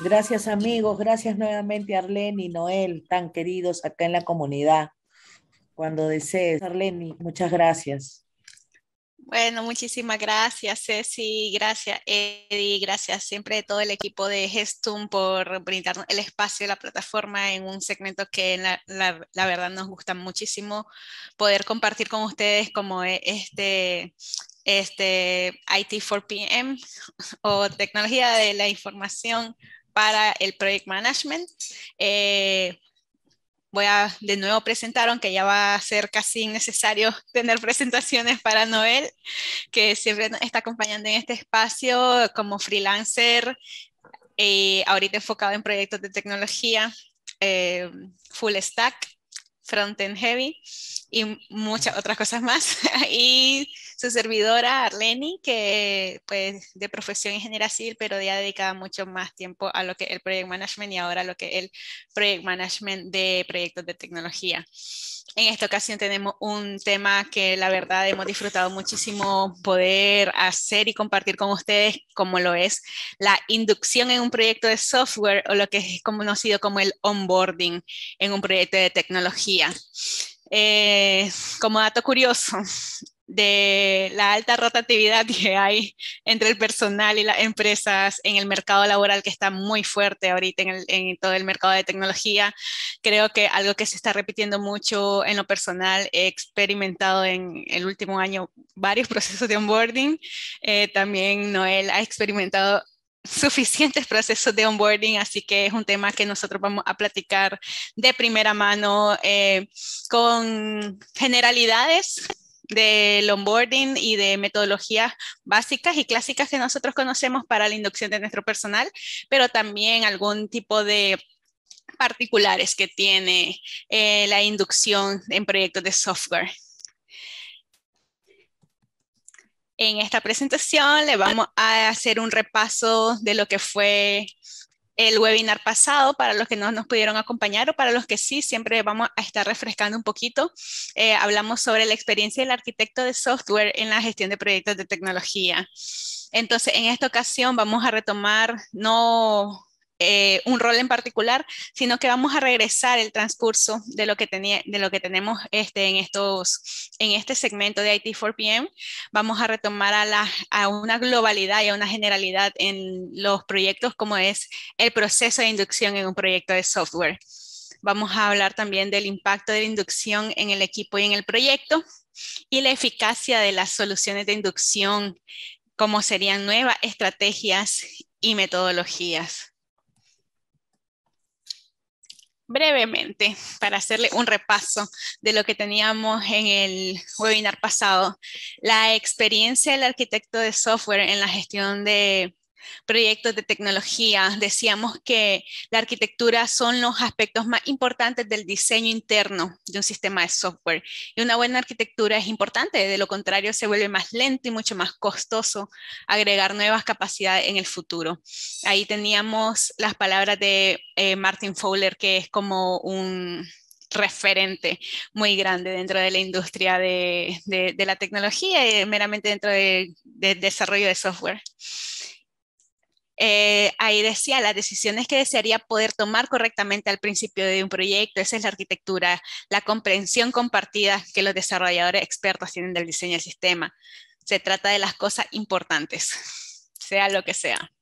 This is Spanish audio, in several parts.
Gracias amigos, gracias nuevamente Arlene y Noel, tan queridos acá en la comunidad. Cuando desees, Arlene, muchas gracias. Bueno, muchísimas gracias Ceci, gracias Eddie, gracias siempre a todo el equipo de Gestum por brindarnos el espacio y la plataforma en un segmento que la, la verdad nos gusta muchísimo poder compartir con ustedes como e, este este, IT 4PM o tecnología de la información para el Project Management. Eh, voy a de nuevo presentar, aunque ya va a ser casi necesario tener presentaciones para Noel, que siempre está acompañando en este espacio como freelancer, y ahorita enfocado en proyectos de tecnología, eh, full stack, front-end heavy y muchas otras cosas más. y su servidora Arleni, que pues de profesión ingeniera civil, pero ya dedicada mucho más tiempo a lo que el project management y ahora a lo que es el project management de proyectos de tecnología. En esta ocasión tenemos un tema que la verdad hemos disfrutado muchísimo poder hacer y compartir con ustedes, como lo es la inducción en un proyecto de software o lo que es conocido como el onboarding en un proyecto de tecnología. Eh, como dato curioso, de la alta rotatividad que hay entre el personal y las empresas en el mercado laboral que está muy fuerte ahorita en, todo el mercado de tecnología. Creo que algo que se está repitiendo mucho en lo personal, he experimentado en el último año varios procesos de onboarding. Eh, también Noel ha experimentado suficientes procesos de onboarding, así que es un tema que nosotros vamos a platicar de primera mano eh, con generalidades del onboarding y de metodologías básicas y clásicas que nosotros conocemos para la inducción de nuestro personal, pero también algún tipo de particulares que tiene eh, la inducción en proyectos de software. En esta presentación le vamos a hacer un repaso de lo que fue el webinar pasado para los que no nos pudieron acompañar o para los que sí, siempre vamos a estar refrescando un poquito. Eh, hablamos sobre la experiencia del arquitecto de software en la gestión de proyectos de tecnología. Entonces, en esta ocasión vamos a retomar no eh, un rol en particular, sino que vamos a regresar el transcurso de lo que, tenemos este, en, estos, en este segmento de IT 4PM. Vamos a retomar a, a una globalidad y a una generalidad en los proyectos, como es el proceso de inducción en un proyecto de software. Vamos a hablar también del impacto de la inducción en el equipo y en el proyecto y la eficacia de las soluciones de inducción, como serían nuevas estrategias y metodologías brevemente para hacerle un repaso de lo que teníamos en el webinar pasado. La experiencia del arquitecto de software en la gestión de proyectos de tecnología. Decíamos que la arquitectura son los aspectos más importantes del diseño interno de un sistema de software. Y una buena arquitectura es importante, de lo contrario se vuelve más lento y mucho más costoso agregar nuevas capacidades en el futuro. Ahí teníamos las palabras de eh, Martin Fowler, que es como un referente muy grande dentro de la industria de, la tecnología y meramente dentro del desarrollo de software. Eh, ahí decía las decisiones que desearía poder tomar correctamente al principio de un proyecto. Esa es la arquitectura, la comprensión compartida que los desarrolladores expertos tienen del diseño del sistema. Se trata de las cosas importantes, sea lo que sea.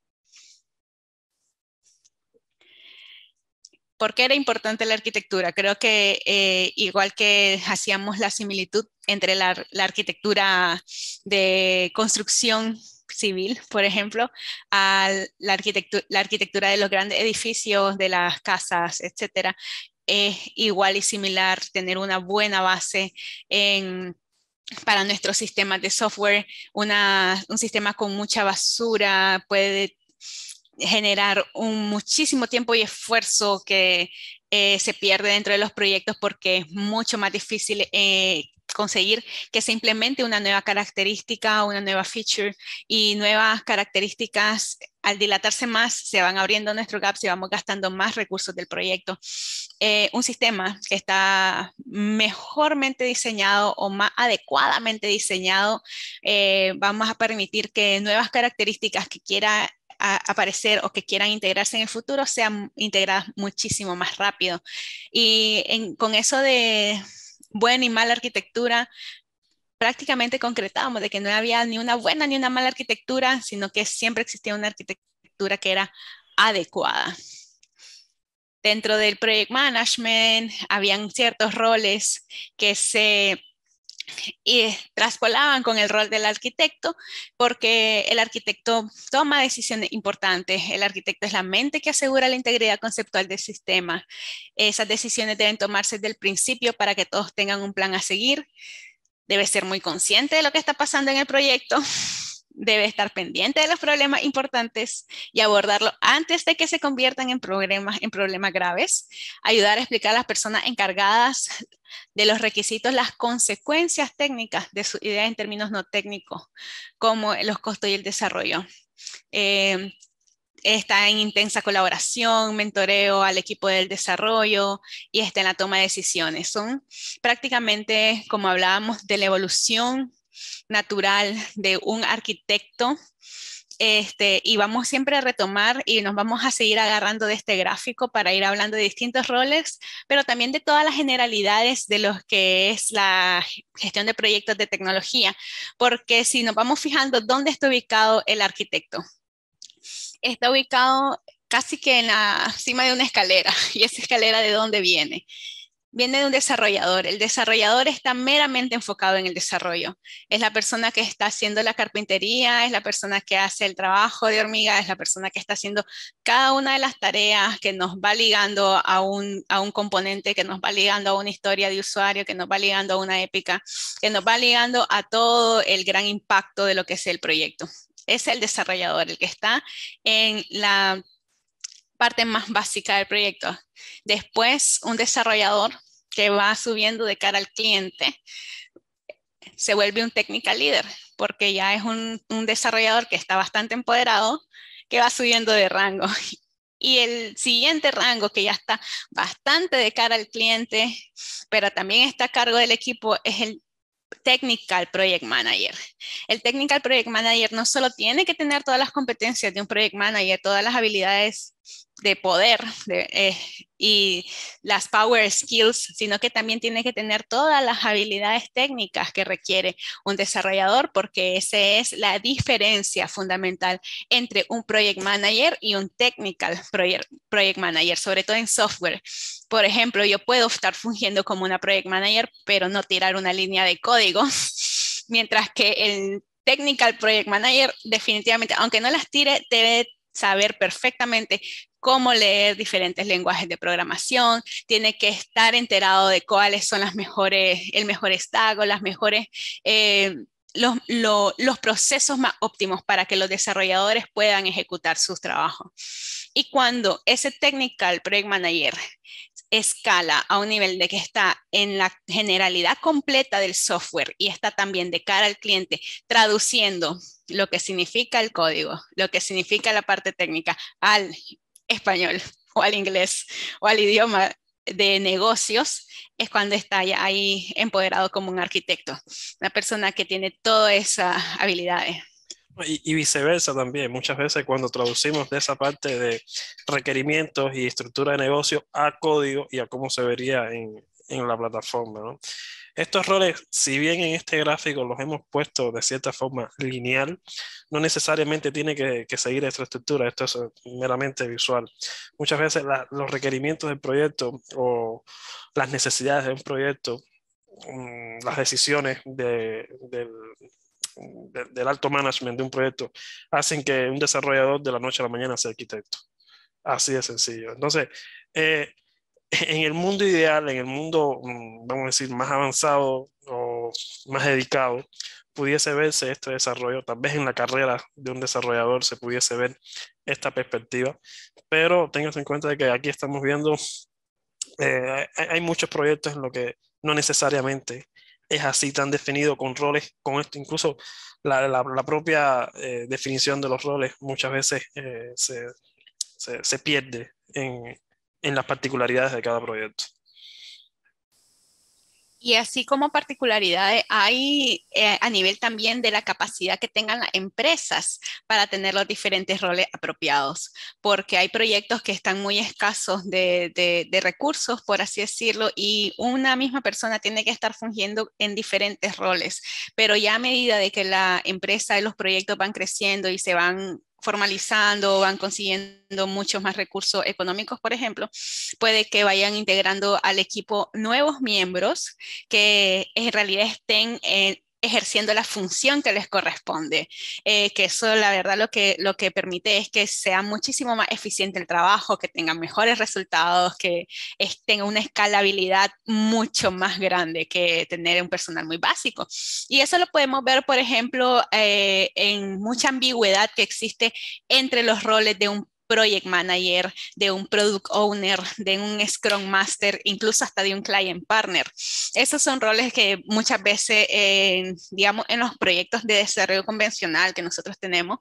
¿Por qué era importante la arquitectura? Creo que eh, igual que hacíamos la similitud entre la, la arquitectura de construcción civil, por ejemplo, a la, arquitectura de los grandes edificios, de las casas, etcétera, es igual y similar tener una buena base para nuestros sistema de software, un sistema con mucha basura puede generar un muchísimo tiempo y esfuerzo que eh, se pierde dentro de los proyectos porque es mucho más difícil eh, conseguir que se implemente una nueva característica, una nueva feature y nuevas características al dilatarse más, se van abriendo nuestro gaps y vamos gastando más recursos del proyecto. Eh, un sistema que está mejormente diseñado o más adecuadamente diseñado, eh, vamos a permitir que nuevas características que quieran aparecer o que quieran integrarse en el futuro sean integradas muchísimo más rápido. Y con eso de buena y mala arquitectura, prácticamente concretábamos de que no había ni una buena ni una mala arquitectura, sino que siempre existía una arquitectura que era adecuada. Dentro del project management habían ciertos roles que se y traspolaban con el rol del arquitecto porque el arquitecto toma decisiones importantes, el arquitecto es la mente que asegura la integridad conceptual del sistema. Esas decisiones deben tomarse desde el principio para que todos tengan un plan a seguir. Debe ser muy consciente de lo que está pasando en el proyecto, debe estar pendiente de los problemas importantes y abordarlo antes de que se conviertan en problemas, en problemas graves, ayudar a explicar a las personas encargadas de los requisitos las consecuencias técnicas de su idea en términos no técnicos, como los costos y el desarrollo. Eh, está en intensa colaboración, mentoreo al equipo del desarrollo y está en la toma de decisiones. Son prácticamente, como hablábamos, de la evolución natural de un arquitecto. Este, y vamos siempre a retomar y nos vamos a seguir agarrando de este gráfico para ir hablando de distintos roles, pero también de todas las generalidades de lo que es la gestión de proyectos de tecnología, porque si nos vamos fijando dónde está ubicado el arquitecto, está ubicado casi que en la cima de una escalera, y esa escalera de dónde viene viene de un desarrollador. El desarrollador está meramente enfocado en el desarrollo. Es la persona que está haciendo la carpintería, es la persona que hace el trabajo de hormiga, es la persona que está haciendo cada una de las tareas que nos va ligando a un, a un componente, que nos va ligando a una historia de usuario, que nos va ligando a una épica, que nos va ligando a todo el gran impacto de lo que es el proyecto. Es el desarrollador, el que está en la parte más básica del proyecto. Después, un desarrollador que va subiendo de cara al cliente, se vuelve un technical leader, porque ya es un, desarrollador que está bastante empoderado, que va subiendo de rango. Y el siguiente rango, que ya está bastante de cara al cliente, pero también está a cargo del equipo, es el Technical Project Manager. El Technical Project Manager no solo tiene que tener todas las competencias de un Project Manager, todas las habilidades de poder eh, y las power skills, sino que también tiene que tener todas las habilidades técnicas que requiere un desarrollador, porque esa es la diferencia fundamental entre un project manager y un technical project, project manager, sobre todo en software. Por ejemplo, yo puedo estar fungiendo como una project manager, pero no tirar una línea de código, mientras que el technical project manager definitivamente, aunque no las tire, debe saber perfectamente cómo leer diferentes lenguajes de programación, tiene que estar enterado de cuáles son las mejores, el mejor stack o las mejores... Eh, los, los, procesos más óptimos para que los desarrolladores puedan ejecutar sus trabajos. Y cuando ese technical project manager escala a un nivel de que está en la generalidad completa del software y está también de cara al cliente traduciendo lo que significa el código, lo que significa la parte técnica al español o al inglés o al idioma de negocios es cuando está ahí empoderado como un arquitecto, una persona que tiene todas esas habilidades. Y, viceversa también, muchas veces cuando traducimos de esa parte de requerimientos y estructura de negocio a código y a cómo se vería en, en la plataforma, ¿no? Estos roles, si bien en este gráfico los hemos puesto de cierta forma lineal, no necesariamente tiene que, seguir esta estructura, esto es eh, meramente visual. Muchas veces los requerimientos del proyecto o las necesidades de un proyecto, mm, las decisiones del, alto management de un proyecto hacen que un desarrollador de la noche a la mañana sea arquitecto. Así de sencillo. Entonces, eh, en el mundo ideal, en el mundo, mm, vamos a decir, más avanzado o más dedicado, pudiese verse este desarrollo, tal vez en la carrera de un desarrollador se pudiese ver esta perspectiva, pero tengas en cuenta que aquí estamos viendo, eh, hay, muchos proyectos en los que no necesariamente es así tan definido con roles, con esto incluso la, propia eh, definición de los roles muchas veces eh, se pierde en, en las particularidades de cada proyecto. Y así como particularidades hay eh, a nivel también de la capacidad que tengan las empresas para tener los diferentes roles apropiados, porque hay proyectos que están muy escasos de, de recursos, por así decirlo, y una misma persona tiene que estar fungiendo en diferentes roles, pero ya a medida de que la empresa y los proyectos van creciendo y se van formalizando, van consiguiendo muchos más recursos económicos, por ejemplo, puede que vayan integrando al equipo nuevos miembros que en realidad estén en ejerciendo la función que les corresponde, eh, que eso la verdad lo que, lo que permite es que sea muchísimo más eficiente el trabajo, que tengan mejores resultados, que tenga una escalabilidad mucho más grande que tener un personal muy básico. Y eso lo podemos ver, por ejemplo, eh, en mucha ambigüedad que existe entre los roles de un project manager, de un product owner, de un scrum master, incluso hasta de un client partner. Esos son roles que muchas veces, eh, digamos, en los proyectos de desarrollo convencional que nosotros tenemos,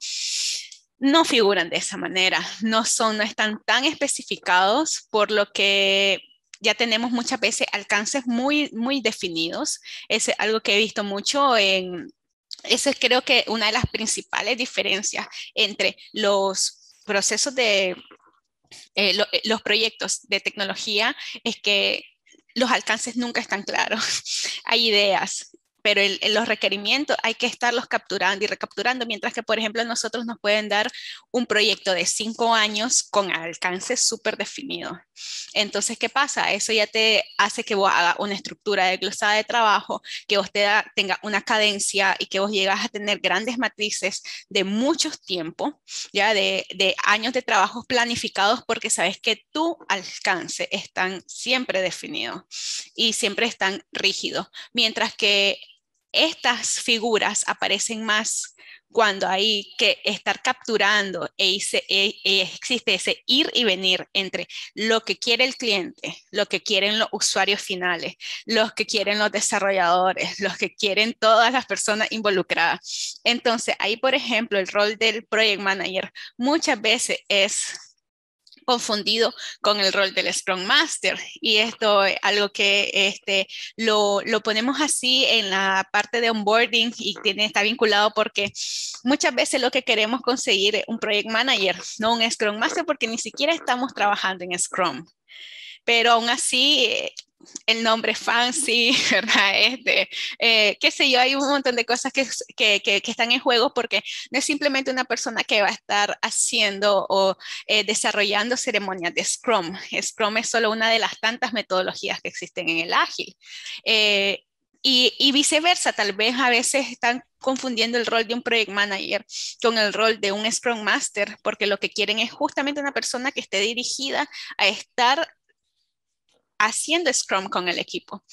no figuran de esa manera, no son, no están tan especificados, por lo que ya tenemos muchas veces alcances muy, muy definidos. Es algo que he visto mucho en, esa es creo que una de las principales diferencias entre los procesos de eh, eh, los proyectos de tecnología es que los alcances nunca están claros. Hay ideas, pero los requerimientos hay que estarlos capturando y recapturando, mientras que, por ejemplo, nosotros nos pueden dar un proyecto de cinco años con alcance súper definido. Entonces, ¿qué pasa? Eso ya te hace que vos hagas una estructura de glosada de trabajo, que vos te tenga una cadencia y que vos llegas a tener grandes matrices de muchos tiempos, ya de, de años de trabajos planificados, porque sabes que tu alcance están siempre definidos y siempre están rígidos, mientras que estas figuras aparecen más cuando hay que estar capturando e, e, e, existe ese ir y venir entre lo que quiere el cliente, lo que quieren los usuarios finales, los que quieren los desarrolladores, los que quieren todas las personas involucradas. Entonces, ahí, por ejemplo, el rol del project manager muchas veces es confundido con el rol del Scrum Master. Y esto es algo que este, lo, ponemos así en la parte de onboarding y tiene, está vinculado porque muchas veces lo que queremos conseguir es un Project Manager, no un Scrum Master, porque ni siquiera estamos trabajando en Scrum pero aún así el nombre fancy, ¿verdad? Este, eh, qué sé yo, hay un montón de cosas que, están en juego porque no es simplemente una persona que va a estar haciendo o eh, desarrollando ceremonias de Scrum. Scrum es solo una de las tantas metodologías que existen en el ágil. Eh, y, y, viceversa, tal vez a veces están confundiendo el rol de un project manager con el rol de un Scrum Master, porque lo que quieren es justamente una persona que esté dirigida a estar haciendo Scrum con el equipo.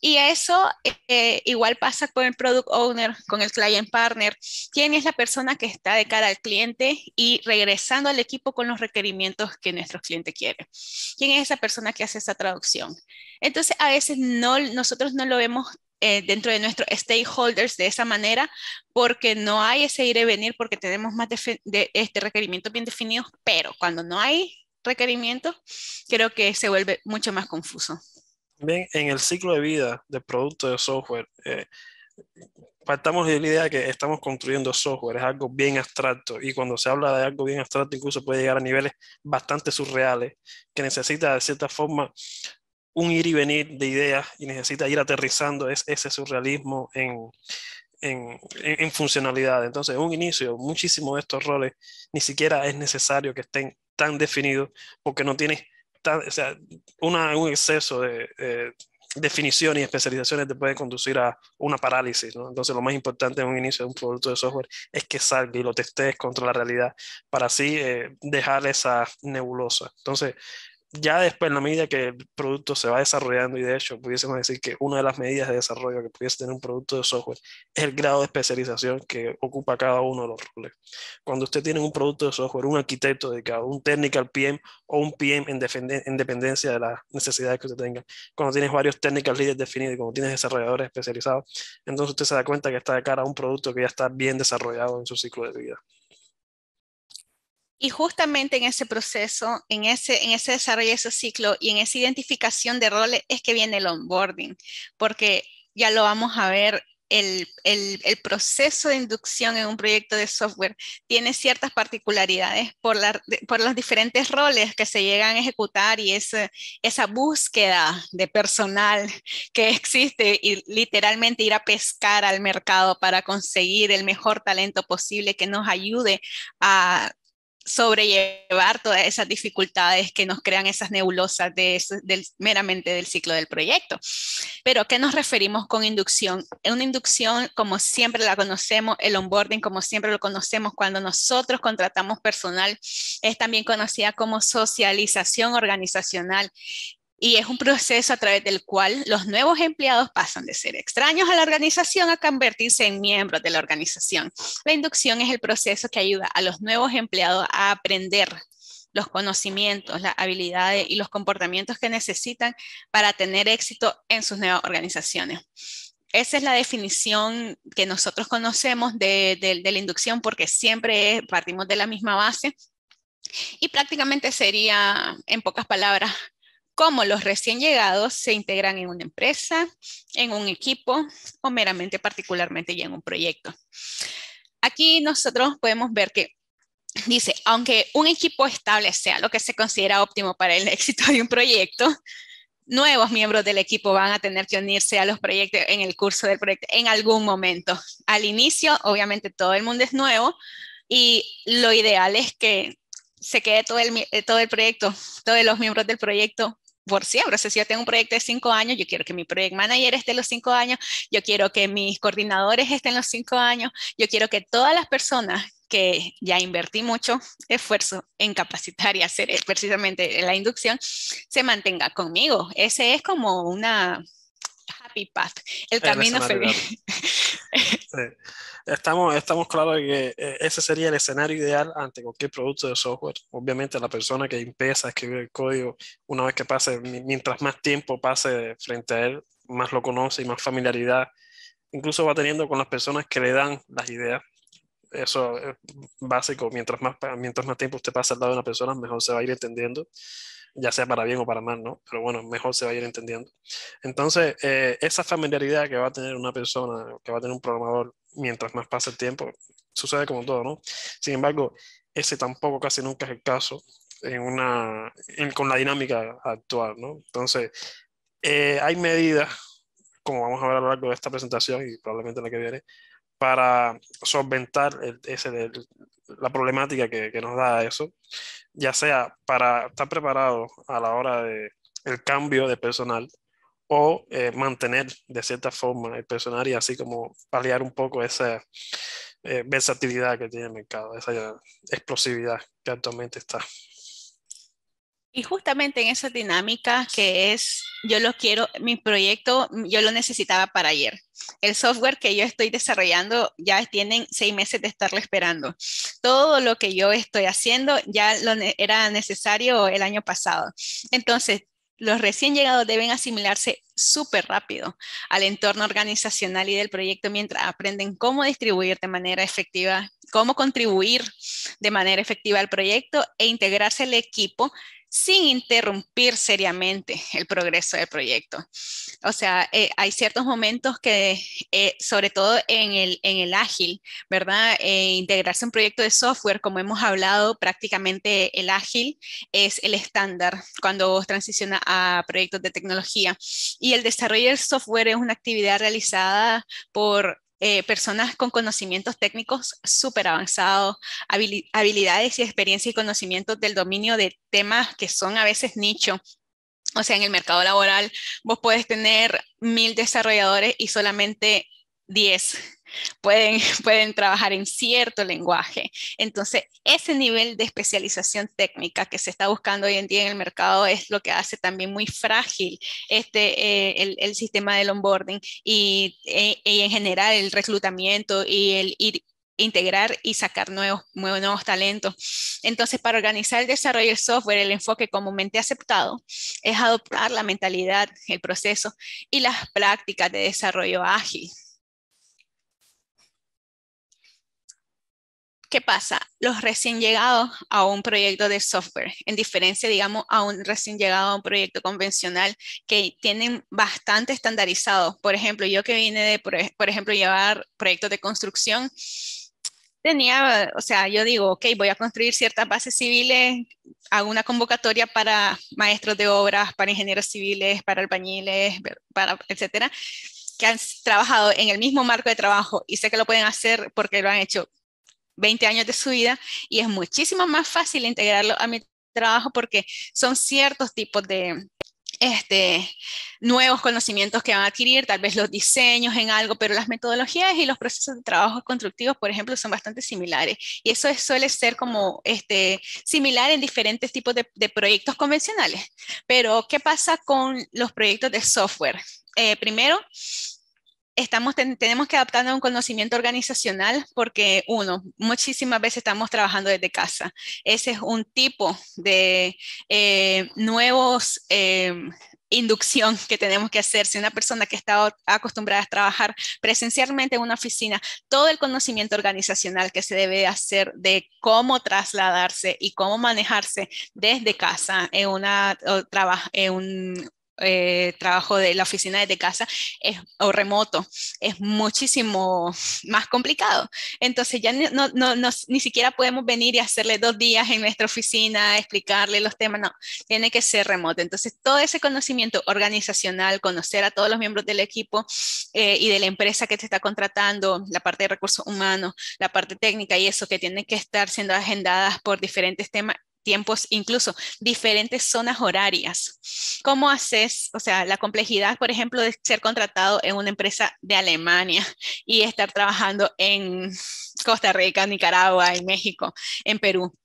Y eso eh, igual pasa con el product owner, con el client partner. ¿Quién es la persona que está de cara al cliente y regresando al equipo con los requerimientos que nuestro cliente quiere? ¿Quién es esa persona que hace esa traducción? Entonces, a veces no, nosotros no lo vemos eh, dentro de nuestros stakeholders de esa manera porque no hay ese ir y venir porque tenemos más este requerimientos bien definidos, pero cuando no hay requerimientos, creo que se vuelve mucho más confuso. Bien, en el ciclo de vida del producto de software, eh, partamos de la idea de que estamos construyendo software, es algo bien abstracto y cuando se habla de algo bien abstracto incluso puede llegar a niveles bastante surreales que necesita de cierta forma un ir y venir de ideas y necesita ir aterrizando es, ese surrealismo en, en, funcionalidad. Entonces, un inicio, muchísimos de estos roles ni siquiera es necesario que estén tan definido, porque no tienes una, un exceso de definición y especializaciones te puede conducir a una parálisis. ¿no? Entonces, lo más importante en un inicio de un producto de software es que salga y lo testees contra la realidad para así eh, dejar esa nebulosa. Entonces, ya después, en la medida que el producto se va desarrollando, y de hecho pudiésemos decir que una de las medidas de desarrollo que pudiese tener un producto de software es el grado de especialización que ocupa cada uno de los roles. Cuando usted tiene un producto de software, un arquitecto dedicado, un technical PM o un PM en, en dependencia de las necesidades que usted tenga, cuando tienes varios technical leaders definidos y cuando tienes desarrolladores especializados, entonces usted se da cuenta que está de cara a un producto que ya está bien desarrollado en su ciclo de vida. Y justamente en ese proceso, en ese, en ese desarrollo de ese ciclo y en esa identificación de roles es que viene el onboarding, porque ya lo vamos a ver el, proceso de inducción en un proyecto de software tiene ciertas particularidades por, la, por los diferentes roles que se llegan a ejecutar y esa, esa búsqueda de personal que existe y literalmente ir a pescar al mercado para conseguir el mejor talento posible que nos ayude a sobrellevar todas esas dificultades que nos crean esas nebulosas meramente del ciclo del proyecto. Pero, ¿qué nos referimos con inducción? Una inducción, como siempre la conocemos, el onboarding, como siempre lo conocemos cuando nosotros contratamos personal, es también conocida como socialización organizacional y es un proceso a través del cual los nuevos empleados pasan de ser extraños a la organización a convertirse en miembros de la organización. La inducción es el proceso que ayuda a los nuevos empleados a aprender los conocimientos, las habilidades y los comportamientos que necesitan para tener éxito en sus nuevas organizaciones. Esa es la definición que nosotros conocemos de, la inducción porque siempre partimos de la misma base y prácticamente sería, en pocas palabras, cómo los recién llegados se integran en una empresa, en un equipo o meramente particularmente ya en un proyecto. Aquí nosotros podemos ver que dice, aunque un equipo estable sea lo que se considera óptimo para el éxito de un proyecto, nuevos miembros del equipo van a tener que unirse a los proyectos en el curso del proyecto en algún momento. Al inicio, obviamente, todo el mundo es nuevo y lo ideal es que se quede todo el, eh, todo el proyecto, todos los miembros del proyecto por siempre. O si yo tengo un proyecto de cinco años, yo quiero que mi project manager esté los cinco años, yo quiero que mis coordinadores estén los cinco años, yo quiero que todas las personas que ya invertí mucho esfuerzo en capacitar y hacer eh, precisamente la inducción, se mantenga conmigo. Ese es como una, happy path, el camino feliz. Estamos, estamos claros de que eh, ese sería el escenario ideal ante cualquier producto de software. Obviamente la persona que empieza a escribir el código, una vez que pase, mientras más tiempo pase frente a él, más lo conoce y más familiaridad, incluso va teniendo con las personas que le dan las ideas. Eso es básico, mientras más, mientras más tiempo usted pasa al lado de una persona, mejor se va a ir entendiendo ya sea para bien o para mal, ¿no? Pero bueno, mejor se va a ir entendiendo. Entonces, eh, esa familiaridad que va a tener una persona, que va a tener un programador mientras más pasa el tiempo, sucede como todo, ¿no? Sin embargo, ese tampoco casi nunca es el caso en una, con la dinámica actual, ¿no? Entonces, eh, hay medidas, como vamos a ver a lo largo de esta presentación y probablemente la que viene, para solventar ese, del la problemática que, nos da eso, ya sea para estar preparado a la hora del el cambio de personal o eh, mantener de cierta forma el personal y así como paliar un poco esa eh, versatilidad que tiene el mercado, esa eh, explosividad que actualmente está. Y justamente en esa dinámica que es, yo lo quiero, mi proyecto, mm, yo lo necesitaba para ayer. El software que yo estoy desarrollando ya tienen seis meses de estarlo esperando. Todo lo que yo estoy haciendo ya lo era necesario el año pasado. Entonces, los recién llegados deben asimilarse súper rápido al entorno organizacional y del proyecto mientras aprenden cómo distribuir de manera efectiva, cómo contribuir de manera efectiva al proyecto e integrarse al equipo sin interrumpir seriamente el progreso del proyecto. O sea, eh, hay ciertos momentos que, eh, sobre todo en el, en el ágil, ¿verdad? Eh, integrarse en un proyecto de software, como hemos hablado, prácticamente el ágil es el estándar cuando vos transicionas a proyectos de tecnología. Y el desarrollo del software es una actividad realizada por eh, personas con conocimientos técnicos súper avanzados, habilidades y experiencia y conocimientos del dominio de temas que son a veces nicho. O sea, en el mercado laboral vos puedes tener mil desarrolladores y solamente diez pueden, trabajar en cierto lenguaje. Entonces, ese nivel de especialización técnica que se está buscando hoy en día en el mercado es lo que hace también muy frágil este, eh, el, sistema del onboarding e, y, en general el reclutamiento y el integrar y sacar nuevos, nuevos talentos. Entonces, para organizar el desarrollo del software, el enfoque comúnmente aceptado es adoptar la mentalidad, el proceso y las prácticas de desarrollo ágil ¿qué pasa? Los recién llegados a un proyecto de software, en diferencia, digamos, a un recién llegado a un proyecto convencional que tienen bastante estandarizado. Por ejemplo, yo que vine de, por ejemplo, llevar proyectos de construcción, tenía, o sea, yo digo, ok, voy a construir ciertas bases civiles, hago una convocatoria para maestros de obras, para ingenieros civiles, para albañiles, para, etcétera que han trabajado en el mismo marco de trabajo y sé que lo pueden hacer porque lo han hecho 20 años de su vida y es muchísimo más fácil integrarlo a mi trabajo porque son ciertos tipos de, este, nuevos conocimientos que van a adquirir, tal vez los diseños en algo, pero las metodologías y los procesos de trabajo constructivos, por ejemplo, son bastante similares. Y eso suele ser como este, similar en diferentes tipos de, proyectos convencionales. Pero, ¿qué pasa con los proyectos de software? Eh, primero, estamos, tenemos que adaptarnos a un conocimiento organizacional porque, uno, muchísimas veces estamos trabajando desde casa. Ese es un tipo de eh, nuevos... Eh, inducción que tenemos que hacer. Si una persona que está acostumbrada a trabajar presencialmente en una oficina, todo el conocimiento organizacional que se debe hacer de cómo trasladarse y cómo manejarse desde casa en, una, en un eh, trabajo de la oficina desde casa es, o remoto es muchísimo más complicado. Entonces ya no, no, ni siquiera podemos venir y hacerle dos días en nuestra oficina, explicarle los temas, no, tiene que ser remoto. Entonces todo ese conocimiento organizacional, conocer a todos los miembros del equipo eh, y de la empresa que te está contratando, la parte de recursos humanos, la parte técnica y eso que tiene que estar siendo agendadas por diferentes temas, tiempos, incluso diferentes zonas horarias. ¿Cómo haces, o sea, la complejidad, por ejemplo, de ser contratado en una empresa de Alemania y estar trabajando en Costa Rica, Nicaragua, en México, en Perú?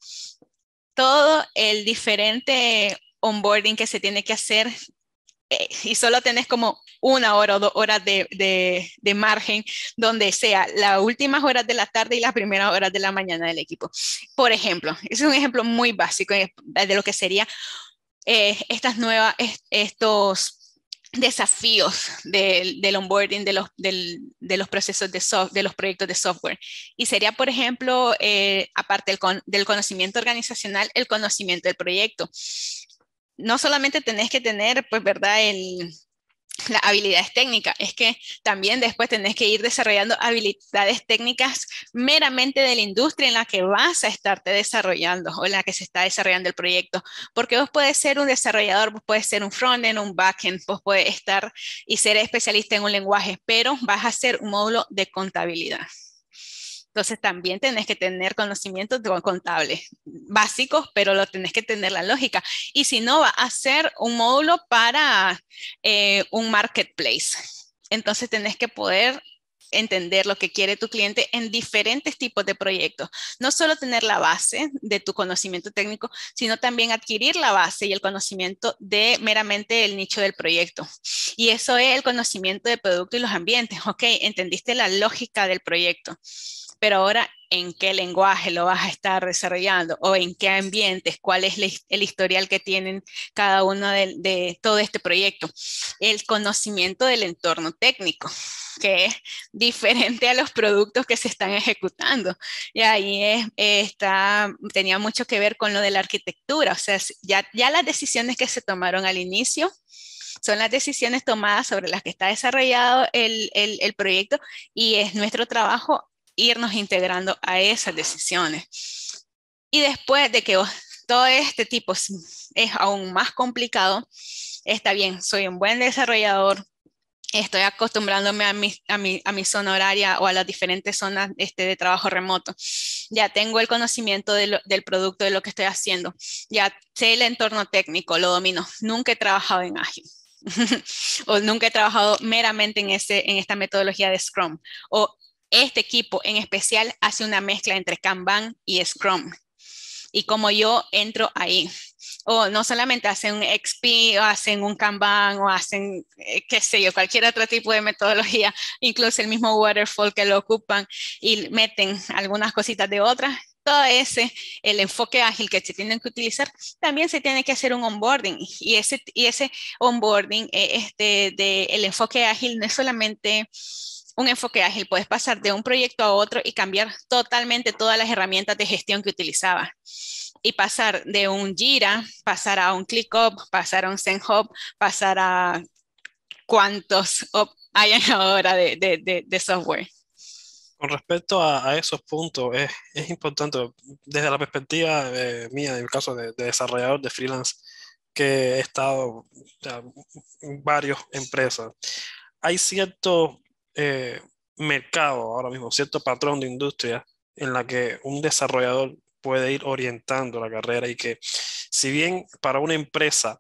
Todo el diferente onboarding que se tiene que hacer eh, y solo tenés como una hora o dos horas de, margen donde sea las últimas horas de la tarde y las primeras horas de la mañana del equipo. Por ejemplo, es un ejemplo muy básico eh, de lo que sería eh, estas nuevas, estos desafíos del, del onboarding de los, de los procesos de, de los proyectos de software. Y sería, por ejemplo, aparte del conocimiento organizacional, el conocimiento del proyecto no solamente tenés que tener, pues, ¿verdad? El, las habilidades técnicas, es que también después tenés que ir desarrollando habilidades técnicas meramente de la industria en la que vas a estarte desarrollando o en la que se está desarrollando el proyecto, porque vos puedes ser un desarrollador, vos puedes ser un front frontend, un backend, vos puedes estar y ser especialista en un lenguaje, pero vas a ser un módulo de contabilidad. Entonces también tenés que tener conocimientos contables básicos, pero lo tenés que tener la lógica. Y si no, va a ser un módulo para eh, un marketplace. Entonces tenés que poder entender lo que quiere tu cliente en diferentes tipos de proyectos. No solo tener la base de tu conocimiento técnico, sino también adquirir la base y el conocimiento de meramente el nicho del proyecto. Y eso es el conocimiento de producto y los ambientes. Ok, entendiste la lógica del proyecto pero ahora en qué lenguaje lo vas a estar desarrollando o en qué ambientes, cuál es el historial que tienen cada uno de, todo este proyecto. El conocimiento del entorno técnico, que es diferente a los productos que se están ejecutando. Y ahí está, tenía mucho que ver con lo de la arquitectura, o sea, ya, las decisiones que se tomaron al inicio son las decisiones tomadas sobre las que está desarrollado el, el, proyecto y es nuestro trabajo irnos integrando a esas decisiones. Y después de que todo este tipo es, aún más complicado, está bien, soy un buen desarrollador, estoy acostumbrándome a mi, a a mi zona horaria o a las diferentes zonas este, de trabajo remoto. Ya tengo el conocimiento del producto, de lo que estoy haciendo. Ya sé el entorno técnico, lo domino. Nunca he trabajado en Agile. o nunca he trabajado meramente en, ese, en esta metodología de Scrum. O este equipo en especial hace una mezcla entre Kanban y Scrum. Y como yo entro ahí, o no solamente hacen un XP, o hacen un Kanban, o hacen, eh, qué sé yo, cualquier otro tipo de metodología, incluso el mismo waterfall que lo ocupan y meten algunas cositas de otras, todo ese, el enfoque ágil que se tienen que utilizar, también se tiene que hacer un onboarding. Y ese, y ese onboarding, eh, este, de, el enfoque ágil no es solamente un enfoque ágil, puedes pasar de un proyecto a otro y cambiar totalmente todas las herramientas de gestión que utilizaba Y pasar de un Jira, pasar a un ClickUp, pasar a un SendHub, pasar a cuantos hay ahora de, software. Con respecto a, esos puntos, es, importante, desde la perspectiva eh, mía, en el caso de, desarrollador de freelance, que he estado en varias empresas, hay ciertos eh, mercado ahora mismo, cierto patrón de industria en la que un desarrollador puede ir orientando la carrera y que si bien para una empresa,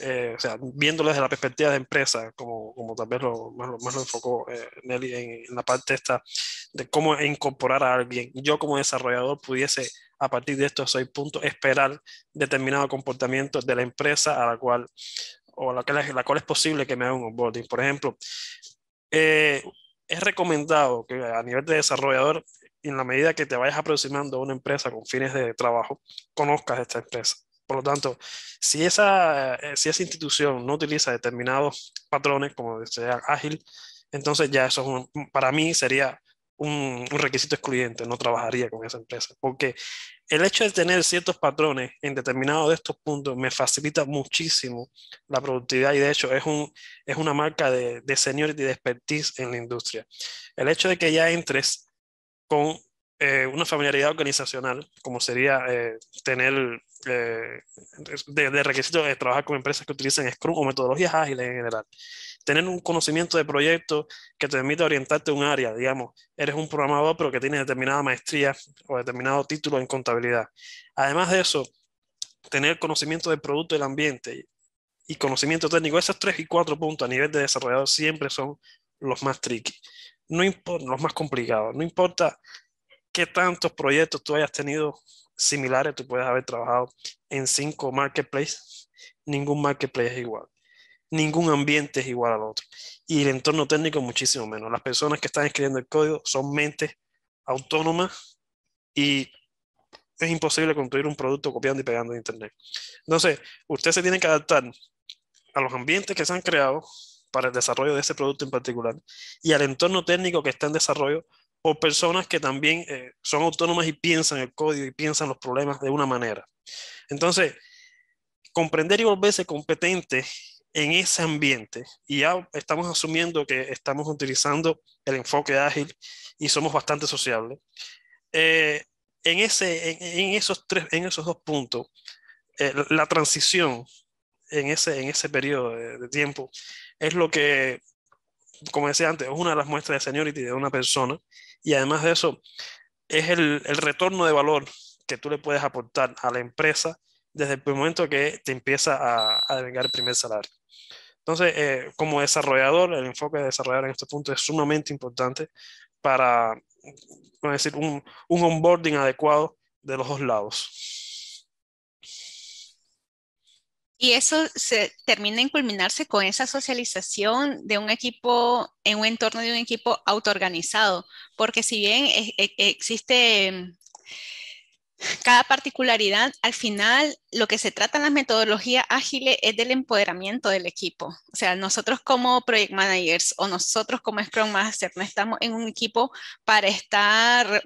eh, o sea, viéndolo desde la perspectiva de empresa, como, como tal vez lo, más, lo, enfocó eh, Nelly en, la parte esta de cómo incorporar a alguien, yo como desarrollador pudiese a partir de estos seis puntos esperar determinado comportamiento de la empresa a la cual o la, la, la cual es posible que me haga un onboarding. Por ejemplo, eh, es recomendado que a nivel de desarrollador, en la medida que te vayas aproximando a una empresa con fines de trabajo, conozcas esta empresa. Por lo tanto, si esa, eh, si esa institución no utiliza determinados patrones, como sea ágil, entonces ya eso para mí sería un, un, requisito excluyente, no trabajaría con esa empresa, porque el hecho de tener ciertos patrones en determinados de estos puntos me facilita muchísimo la productividad y de hecho es, un, es una marca de, de seniority, de expertise en la industria. El hecho de que ya entres con eh, una familiaridad organizacional, como sería eh, tener eh, de, de, requisito de trabajar con empresas que utilicen Scrum o metodologías ágiles en general. Tener un conocimiento de proyecto que te permita orientarte a un área, digamos, eres un programador pero que tiene determinada maestría o determinado título en contabilidad. Además de eso, tener conocimiento del producto del ambiente y conocimiento técnico, esos tres y cuatro puntos a nivel de desarrollador siempre son los más tricky, no importa, los más complicados. No importa qué tantos proyectos tú hayas tenido similares, tú puedes haber trabajado en cinco marketplaces, ningún marketplace es igual, ningún ambiente es igual al otro y el entorno técnico muchísimo menos. Las personas que están escribiendo el código son mentes autónomas y es imposible construir un producto copiando y pegando en Internet. Entonces, usted se tiene que adaptar a los ambientes que se han creado para el desarrollo de ese producto en particular y al entorno técnico que está en desarrollo o personas que también eh, son autónomas y piensan el código y piensan los problemas de una manera. Entonces, comprender y volverse competente en ese ambiente, y ya estamos asumiendo que estamos utilizando el enfoque ágil y somos bastante sociables, eh, en, ese, en, esos tres, en esos dos puntos, eh, la transición en ese, en ese periodo de, de, tiempo es lo que, como decía antes, es una de las muestras de seniority de una persona y además de eso, es el, el retorno de valor que tú le puedes aportar a la empresa desde el momento que te empieza a, a devengar el primer salario. Entonces, eh, como desarrollador, el enfoque de desarrollar en este punto es sumamente importante para, decir, un, un onboarding adecuado de los dos lados. Y eso se termina en culminarse con esa socialización de un equipo, en un entorno de un equipo autoorganizado, porque si bien e-, e-, existe em, cada particularidad, al final lo que se trata en la metodología ágil es del empoderamiento del equipo. O sea, nosotros como project managers o nosotros como Scrum Master no estamos en un equipo para estar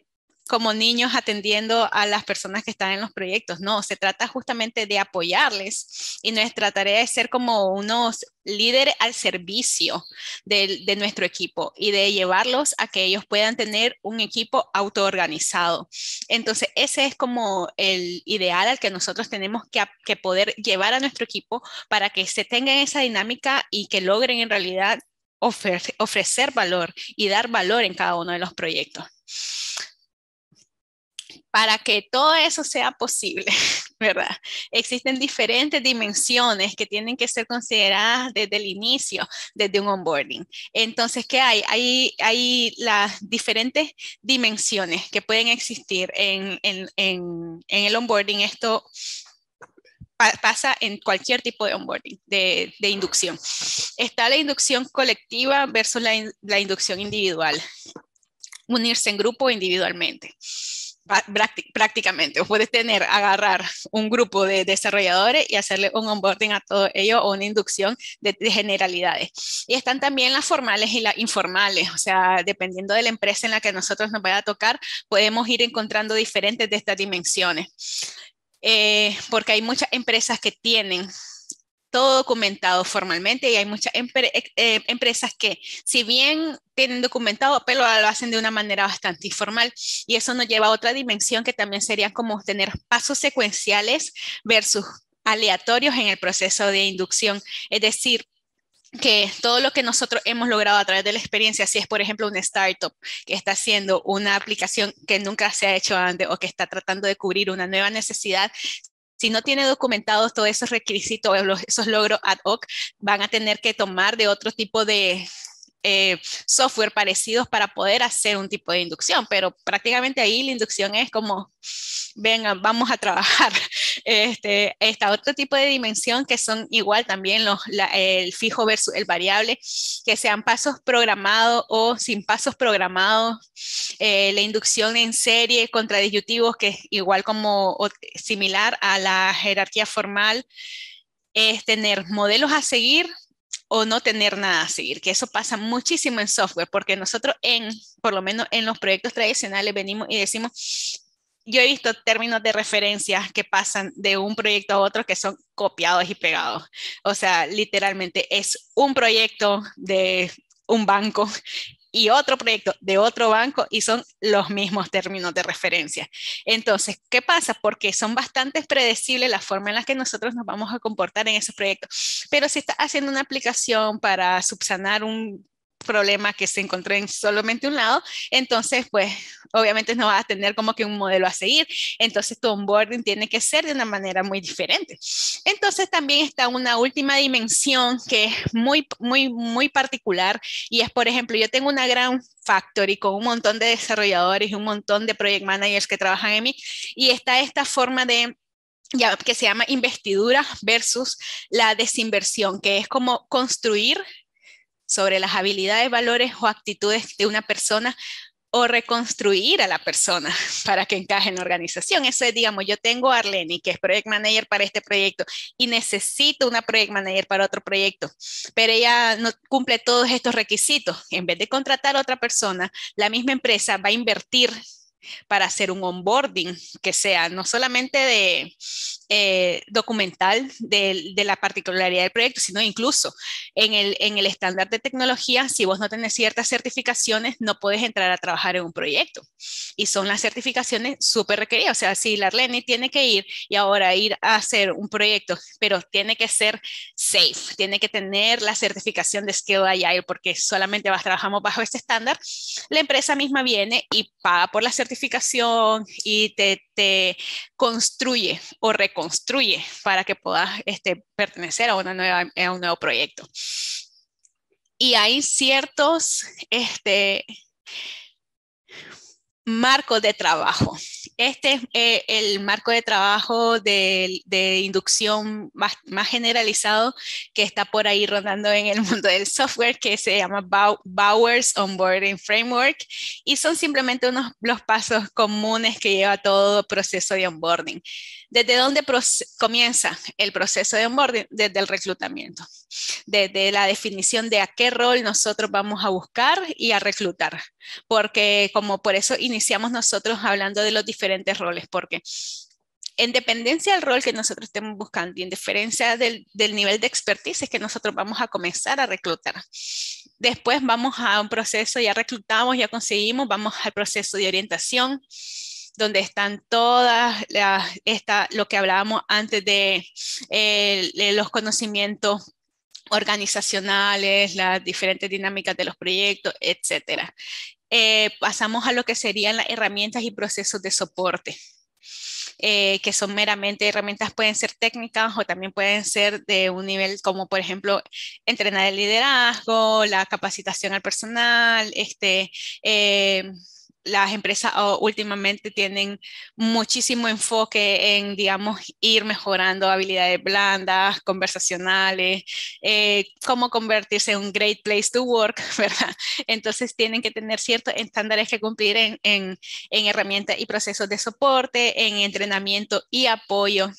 como niños atendiendo a las personas que están en los proyectos, no, se trata justamente de apoyarles y nuestra tarea es ser como unos líderes al servicio de, nuestro equipo y de llevarlos a que ellos puedan tener un equipo autoorganizado. Entonces, ese es como el ideal al que nosotros tenemos que, que poder llevar a nuestro equipo para que se tengan esa dinámica y que logren en realidad ofrecer valor y dar valor en cada uno de los proyectos para que todo eso sea posible, ¿verdad? Existen diferentes dimensiones que tienen que ser consideradas desde el inicio, desde un onboarding. Entonces, ¿qué hay? Hay, las diferentes dimensiones que pueden existir en, el onboarding. Esto pasa en cualquier tipo de onboarding, de, inducción. Está la inducción colectiva versus la, la inducción individual, unirse en grupo individualmente prácticamente. Puedes tener, agarrar un grupo de desarrolladores y hacerle un onboarding a todo ello o una inducción de, generalidades. Y están también las formales y las informales, o sea, dependiendo de la empresa en la que nosotros nos vaya a tocar, podemos ir encontrando diferentes de estas dimensiones. Eh, porque hay muchas empresas que tienen todo documentado formalmente y hay muchas eh, eh, empresas que, si bien tienen documentado, pero lo hacen de una manera bastante informal y eso nos lleva a otra dimensión que también sería como tener pasos secuenciales versus aleatorios en el proceso de inducción. Es decir, que todo lo que nosotros hemos logrado a través de la experiencia, si es por ejemplo un startup que está haciendo una aplicación que nunca se ha hecho antes o que está tratando de cubrir una nueva necesidad, si no tiene documentados todos esos requisitos, esos logros ad hoc, van a tener que tomar de otro tipo de, eh, software parecidos para poder hacer un tipo de inducción, pero prácticamente ahí la inducción es como, vengan, vamos a trabajar. Este, otro tipo de dimensión que son igual también los, el fijo versus el variable, que sean pasos programados o sin pasos programados, eh, la inducción en serie contra que es igual como similar a la jerarquía formal, es tener modelos a seguir o no tener nada a seguir, que eso pasa muchísimo en software, porque nosotros en, por lo menos en los proyectos tradicionales, venimos y decimos, yo he visto términos de referencia... que pasan de un proyecto a otro que son copiados y pegados. O sea, literalmente es un proyecto de un banco y otro proyecto de otro banco y son los mismos términos de referencia. Entonces, ¿qué pasa? Porque son bastante predecibles la forma en la que nosotros nos vamos a comportar en esos proyectos. Pero si está haciendo una aplicación para subsanar un problema que se encontró en solamente un lado, entonces pues obviamente no vas a tener como que un modelo a seguir, entonces tu onboarding tiene que ser de una manera muy diferente. Entonces también está una última dimensión que es muy, muy, muy particular y es, por ejemplo, yo tengo una gran factory con un montón de desarrolladores y un montón de project managers que trabajan en mí y está esta forma de ya, que se llama investidura versus la desinversión, que es como construir sobre las habilidades, valores o actitudes de una persona o reconstruir a la persona para que encaje en la organización. Eso es, digamos, yo tengo a Arleni, que es project manager para este proyecto, y necesito una project manager para otro proyecto, pero ella no cumple todos estos requisitos. En vez de contratar a otra persona, la misma empresa va a invertir para hacer un onboarding que sea no solamente de eh, documental de, la particularidad del proyecto, sino incluso en el, estándar de tecnología, si vos no tenés ciertas certificaciones, no puedes entrar a trabajar en un proyecto. Y son las certificaciones súper requeridas. O sea, si la Arlene tiene que ir y ahora ir a hacer un proyecto, pero tiene que ser SAFE, tiene que tener la certificación de Skill porque solamente trabajamos bajo este estándar, la empresa misma viene y paga por la certificación y te, construye o reconstruye para que puedas este, pertenecer a, un nuevo proyecto. Y hay ciertos este, marcos de trabajo este es eh, el marco de trabajo de, inducción más, más, generalizado que está por ahí rondando en el mundo del software que se llama Bowers Onboarding Framework y son simplemente unos los pasos comunes que lleva todo proceso de onboarding. ¿Desde dónde comienza el proceso de onboarding? Desde el reclutamiento, desde la definición de a qué rol nosotros vamos a buscar y a reclutar, porque como por eso iniciamos nosotros hablando de los diferentes diferentes roles, porque en dependencia del rol que nosotros estemos buscando y en diferencia del, nivel de expertise que nosotros vamos a comenzar a reclutar. Después vamos a un proceso, ya reclutamos, ya conseguimos, vamos al proceso de orientación, donde están todas las, esta, lo que hablábamos antes de, eh, de los conocimientos organizacionales, las diferentes dinámicas de los proyectos, etcétera. Eh, pasamos a lo que serían las herramientas y procesos de soporte. Eh, que son meramente herramientas, pueden ser técnicas o también pueden ser de un nivel como, por ejemplo, entrenar el liderazgo, la capacitación al personal, este, eh, las empresas últimamente tienen muchísimo enfoque en, digamos, ir mejorando habilidades blandas, conversacionales, eh, cómo convertirse en un great place to work, ¿verdad? Entonces tienen que tener ciertos estándares que cumplir en, herramientas y procesos de soporte, en entrenamiento y apoyo,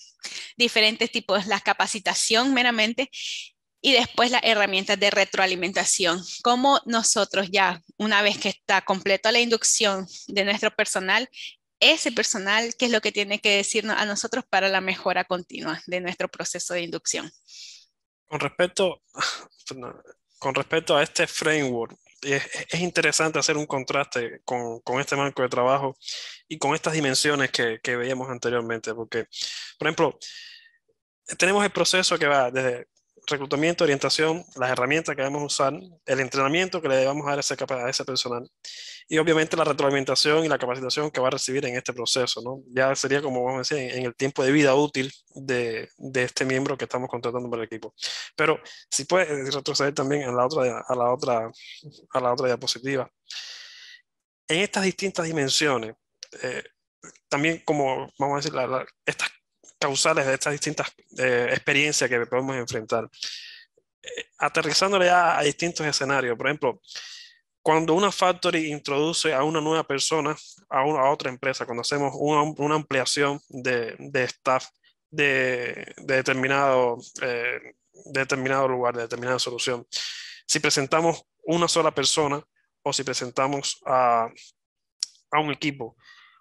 diferentes tipos, la capacitación meramente y después las herramientas de retroalimentación. como nosotros ya una vez que está completa la inducción de nuestro personal, ese personal, qué es lo que tiene que decirnos a nosotros para la mejora continua de nuestro proceso de inducción. Con respecto, con respecto a este framework, es, es interesante hacer un contraste con, con, este marco de trabajo y con estas dimensiones que, que veíamos anteriormente, porque, por ejemplo, tenemos el proceso que va desde reclutamiento, orientación, las herramientas que debemos usar, el entrenamiento que le debemos dar a ese, personal y obviamente la retroalimentación y la capacitación que va a recibir en este proceso. Ya sería, como vamos a decir, en el tiempo de vida útil de, este miembro que estamos contratando para el equipo. Pero si puede retroceder también a la otra, a la otra, a la otra diapositiva. En estas distintas dimensiones, eh, también como, vamos a decir, estas causales de estas distintas eh, experiencias que podemos enfrentar. Eh, aterrizándole a, distintos escenarios, por ejemplo, cuando una factory introduce a una nueva persona a, una, otra empresa, cuando hacemos una, ampliación de, staff de, determinado, eh, determinado lugar, de determinada solución, si presentamos una sola persona o si presentamos a, a un equipo,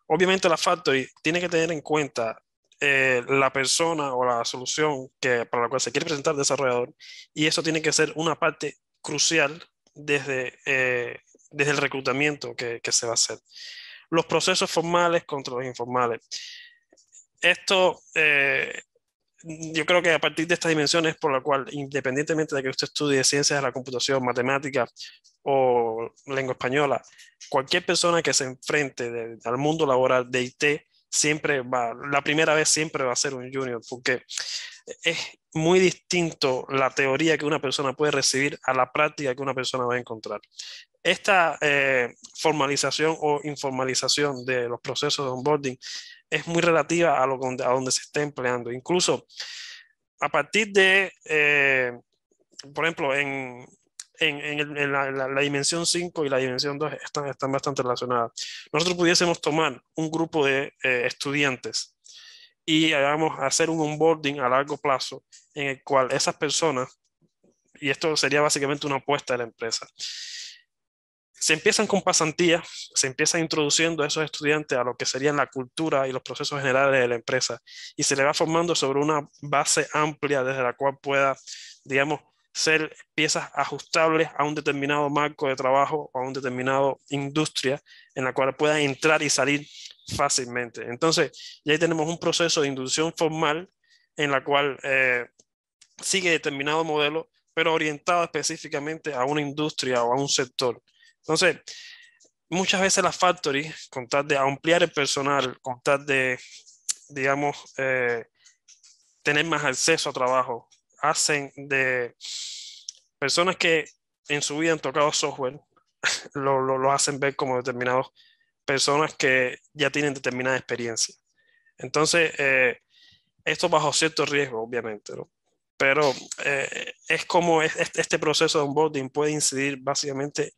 obviamente la factory tiene que tener en cuenta eh, la persona o la solución que, para la cual se quiere presentar desarrollador y eso tiene que ser una parte crucial desde, eh, desde el reclutamiento que, se va a hacer. Los procesos formales contra los informales. Esto eh, yo creo que a partir de estas dimensiones, por la cual, independientemente de que usted estudie ciencias de la computación, matemáticas o lengua española, cualquier persona que se enfrente al mundo laboral de IT siempre va, la primera vez siempre va a ser un junior, porque es muy distinto la teoría que una persona puede recibir a la práctica que una persona va a encontrar. Esta eh, formalización o informalización de los procesos de onboarding es muy relativa a, lo, a donde se esté empleando. Incluso a partir de, eh, por ejemplo, en, en, la, dimensión 5 y la dimensión 2 están, están bastante relacionadas. Nosotros pudiésemos tomar un grupo de eh, estudiantes y hagamos, hacer un onboarding a largo plazo en el cual esas personas, y esto sería básicamente una apuesta de la empresa, se empiezan con pasantías, se empiezan introduciendo a esos estudiantes a lo que serían la cultura y los procesos generales de la empresa, y se le va formando sobre una base amplia desde la cual pueda, digamos, ser piezas ajustables a un determinado marco de trabajo o a un determinado industria en la cual puedan entrar y salir fácilmente. Entonces, ya ahí tenemos un proceso de inducción formal en la cual eh, sigue determinado modelo, pero orientado específicamente a una industria o a un sector. Entonces, muchas veces las factories, con tal de ampliar el personal, con tal de, digamos, eh, tener más acceso a trabajo, hacen de personas que en su vida han tocado software, lo, hacen ver como determinadas personas que ya tienen determinada experiencia. Entonces, eh, esto bajo cierto riesgo, obviamente, pero eh, es como este proceso de onboarding puede incidir básicamente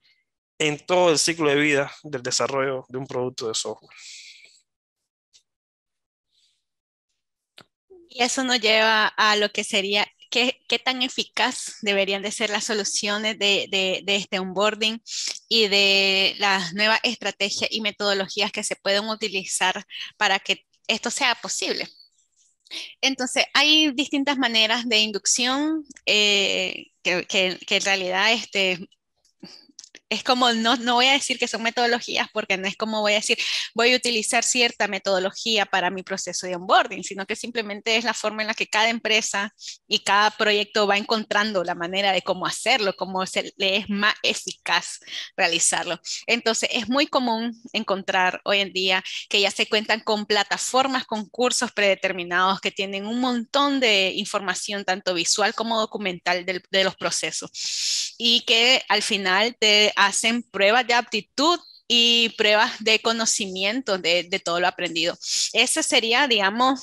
en todo el ciclo de vida del desarrollo de un producto de software. Y eso nos lleva a lo que sería qué, tan eficaz deberían de ser las soluciones de, este onboarding y de las nuevas estrategias y metodologías que se pueden utilizar para que esto sea posible. Entonces, hay distintas maneras de inducción eh, que, en realidad este, es como, no, no voy a decir que son metodologías porque no es como voy a decir, voy a utilizar cierta metodología para mi proceso de onboarding, sino que simplemente es la forma en la que cada empresa y cada proyecto va encontrando la manera de cómo hacerlo, cómo se le es más eficaz realizarlo. Entonces, es muy común encontrar hoy en día que ya se cuentan con plataformas, con cursos predeterminados que tienen un montón de información, tanto visual como documental, de los procesos y que al final te hacen pruebas de aptitud y pruebas de conocimiento de, todo lo aprendido. Esa sería, digamos,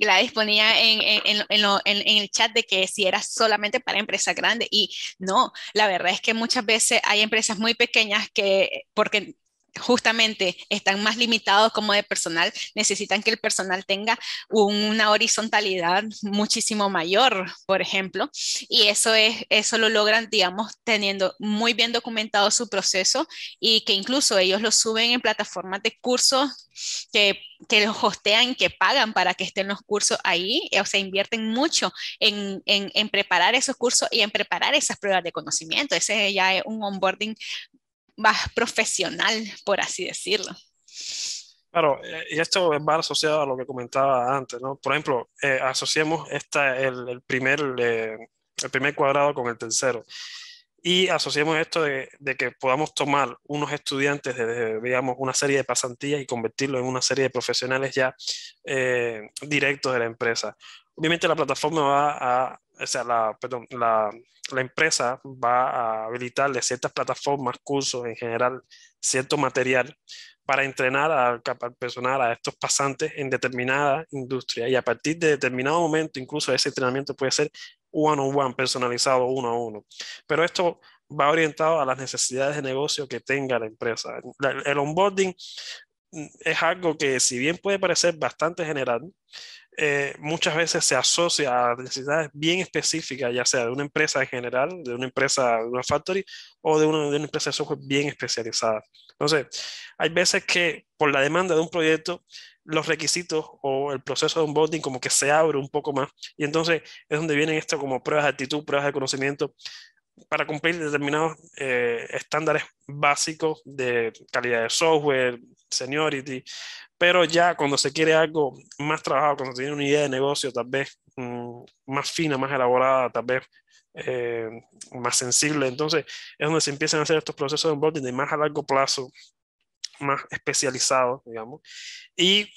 la disponía en, en, el chat de que si era solamente para empresas grandes y no, la verdad es que muchas veces hay empresas muy pequeñas que porque justamente están más limitados como de personal, necesitan que el personal tenga una horizontalidad muchísimo mayor, por ejemplo, y eso es eso lo logran, digamos, teniendo muy bien documentado su proceso y que incluso ellos lo suben en plataformas de cursos que, que los hostean, que pagan para que estén los cursos ahí, eh, o sea, invierten mucho en, en, en preparar esos cursos y en preparar esas pruebas de conocimiento. Ese ya es un onboarding más profesional, por así decirlo. Claro, eh, y esto va asociado a lo que comentaba antes, ¿no? Por ejemplo, eh, asociamos esta, el, el primer, eh, el primer cuadrado con el tercero y asociamos esto de, de, que podamos tomar unos estudiantes de, digamos, una serie de pasantías y convertirlos en una serie de profesionales ya eh, directos de la empresa. Obviamente la plataforma va a, o sea, la, perdón, la, la empresa va a habilitarle ciertas plataformas, cursos, en general, cierto material para entrenar al, personal, a estos pasantes en determinada industria. Y a partir de determinado momento, incluso ese entrenamiento puede ser one one personalizado uno a uno. Pero esto va orientado a las necesidades de negocio que tenga la empresa. el onboarding mm, es algo que, si bien puede parecer bastante general, eh, muchas veces se asocia a necesidades bien específicas, ya sea de una empresa en general, de una empresa, de una factory o de una, de una empresa de software bien especializada. Entonces, hay veces que por la demanda de un proyecto, los requisitos o el proceso de un onboarding como que se abre un poco más y entonces es donde vienen esto como pruebas de actitud, pruebas de conocimiento para cumplir determinados eh, estándares básicos de calidad de software, seniority pero ya cuando se quiere algo más trabajado, cuando se tiene una idea de negocio tal vez mm, más fina, más elaborada, tal vez eh, más sensible, entonces es donde se empiezan a hacer estos procesos de onboarding de más a largo plazo, más especializados, digamos. Y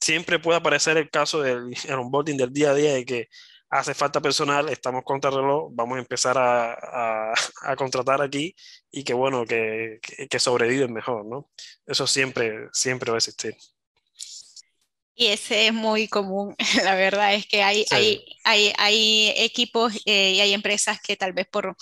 siempre puede aparecer el caso del onboarding del día a día de que hace falta personal, estamos contra reloj, vamos a empezar a, contratar aquí y que bueno, que, que sobreviven mejor, ¿no? Eso siempre, siempre va a existir. Y ese es muy común, la verdad es que hay, hay, equipos eh, y hay empresas que tal vez por,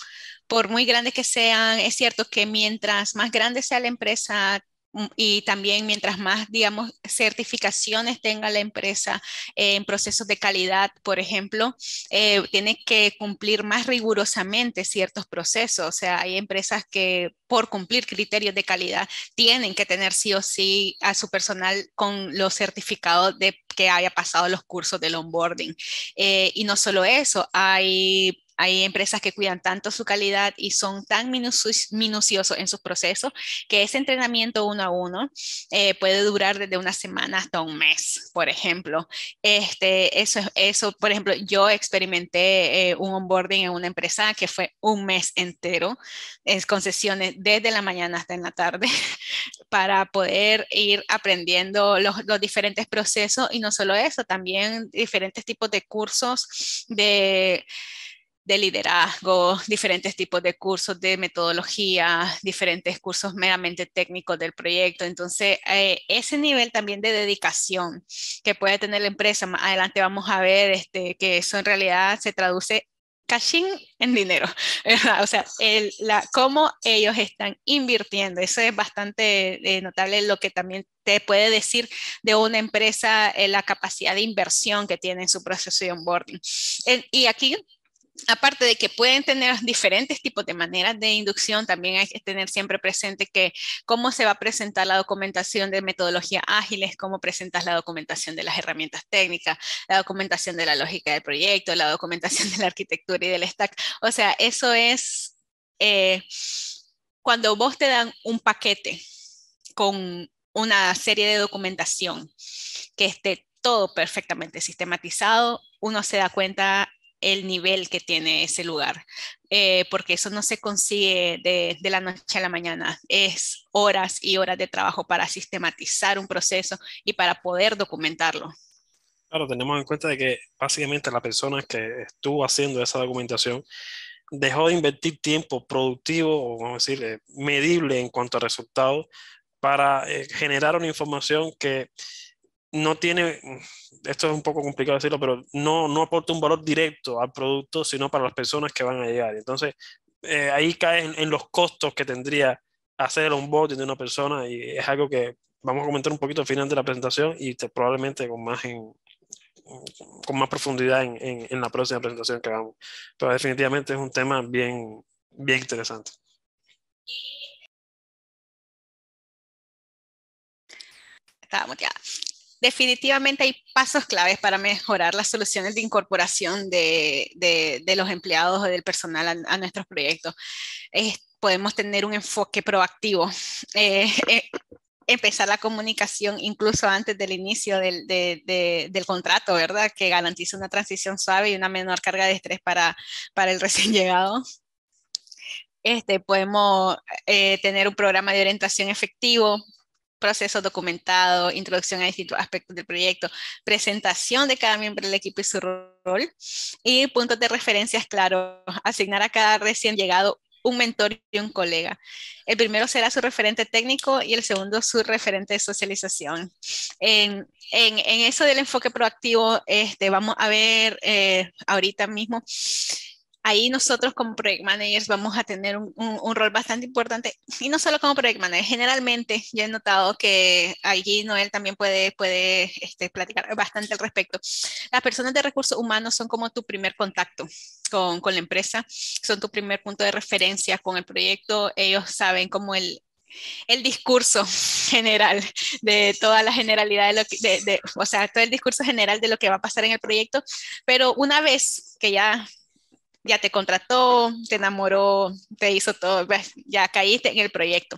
por muy grandes que sean, es cierto que mientras más grande sea la empresa, Mm, y también mientras más, digamos, certificaciones tenga la empresa en procesos de calidad, por ejemplo, eh, tiene que cumplir más rigurosamente ciertos procesos. O sea, hay empresas que por cumplir criterios de calidad tienen que tener sí o sí a su personal con los certificados de que haya pasado los cursos del onboarding. Eh, y no solo eso, hay hay empresas que cuidan tanto su calidad y son tan minuciosos en sus procesos que ese entrenamiento uno a uno eh, puede durar desde una semana hasta un mes, por ejemplo. Este, eso, eso por ejemplo, yo experimenté eh, un onboarding en una empresa que fue un mes entero, es sesiones desde la mañana hasta en la tarde, para poder ir aprendiendo los, los diferentes procesos y no solo eso, también diferentes tipos de cursos de de liderazgo, diferentes tipos de cursos de metodología, diferentes cursos meramente técnicos del proyecto. Entonces, eh, ese nivel también de dedicación que puede tener la empresa, más adelante vamos a ver este, que eso en realidad se traduce cashing, en dinero, O sea, el, la, cómo ellos están invirtiendo. Eso es bastante eh, notable lo que también te puede decir de una empresa, eh, la capacidad de inversión que tiene en su proceso de onboarding. y aquí aparte de que pueden tener diferentes tipos de maneras de inducción, también hay que tener siempre presente que cómo se va a presentar la documentación de metodología ágiles, cómo presentas la documentación de las herramientas técnicas, la documentación de la lógica del proyecto, la documentación de la arquitectura y del stack. O sea, eso es eh, cuando vos te dan un paquete con una serie de documentación que esté todo perfectamente sistematizado, uno se da cuenta el nivel que tiene ese lugar, eh, porque eso no se consigue de, de, la noche a la mañana, es horas y horas de trabajo para sistematizar un proceso y para poder documentarlo. Claro, tenemos en cuenta de que básicamente la persona que estuvo haciendo esa documentación dejó de invertir tiempo productivo, o vamos a decir, eh, medible en cuanto a resultados, para eh, generar una información que no tiene, esto es un poco complicado decirlo, pero no, no aporta un valor directo al producto, sino para las personas que van a llegar. Entonces, eh, ahí cae en, los costos que tendría hacer el onboarding de una persona y es algo que vamos a comentar un poquito al final de la presentación y probablemente con más, con más profundidad en, la próxima presentación que hagamos. Pero definitivamente es un tema bien, bien interesante. Estaba muteada definitivamente hay pasos claves para mejorar las soluciones de incorporación de, los empleados o del personal a, nuestros proyectos. podemos tener un enfoque proactivo. Eh, eh, empezar la comunicación incluso antes del inicio del, contrato, ¿verdad? Que garantice una transición suave y una menor carga de estrés para, el recién llegado. Este, podemos eh, tener un programa de orientación efectivo proceso documentado, introducción a distintos aspectos del proyecto, presentación de cada miembro del equipo y su rol, y puntos de referencia claros, asignar a cada recién llegado un mentor y un colega. El primero será su referente técnico y el segundo su referente de socialización. En, eso del enfoque proactivo, este, vamos a ver eh, ahorita mismo ahí nosotros como project managers vamos a tener un, rol bastante importante y no solo como project manager, generalmente yo he notado que allí Noel también puede, puede este, platicar bastante al respecto. Las personas de recursos humanos son como tu primer contacto con, con la empresa, son tu primer punto de referencia con el proyecto, ellos saben como el, el discurso general de toda la generalidad de lo que, de, de, o sea, todo el discurso general de lo que va a pasar en el proyecto, pero una vez que ya ya te contrató, te enamoró, te hizo todo, ya caíste en el proyecto.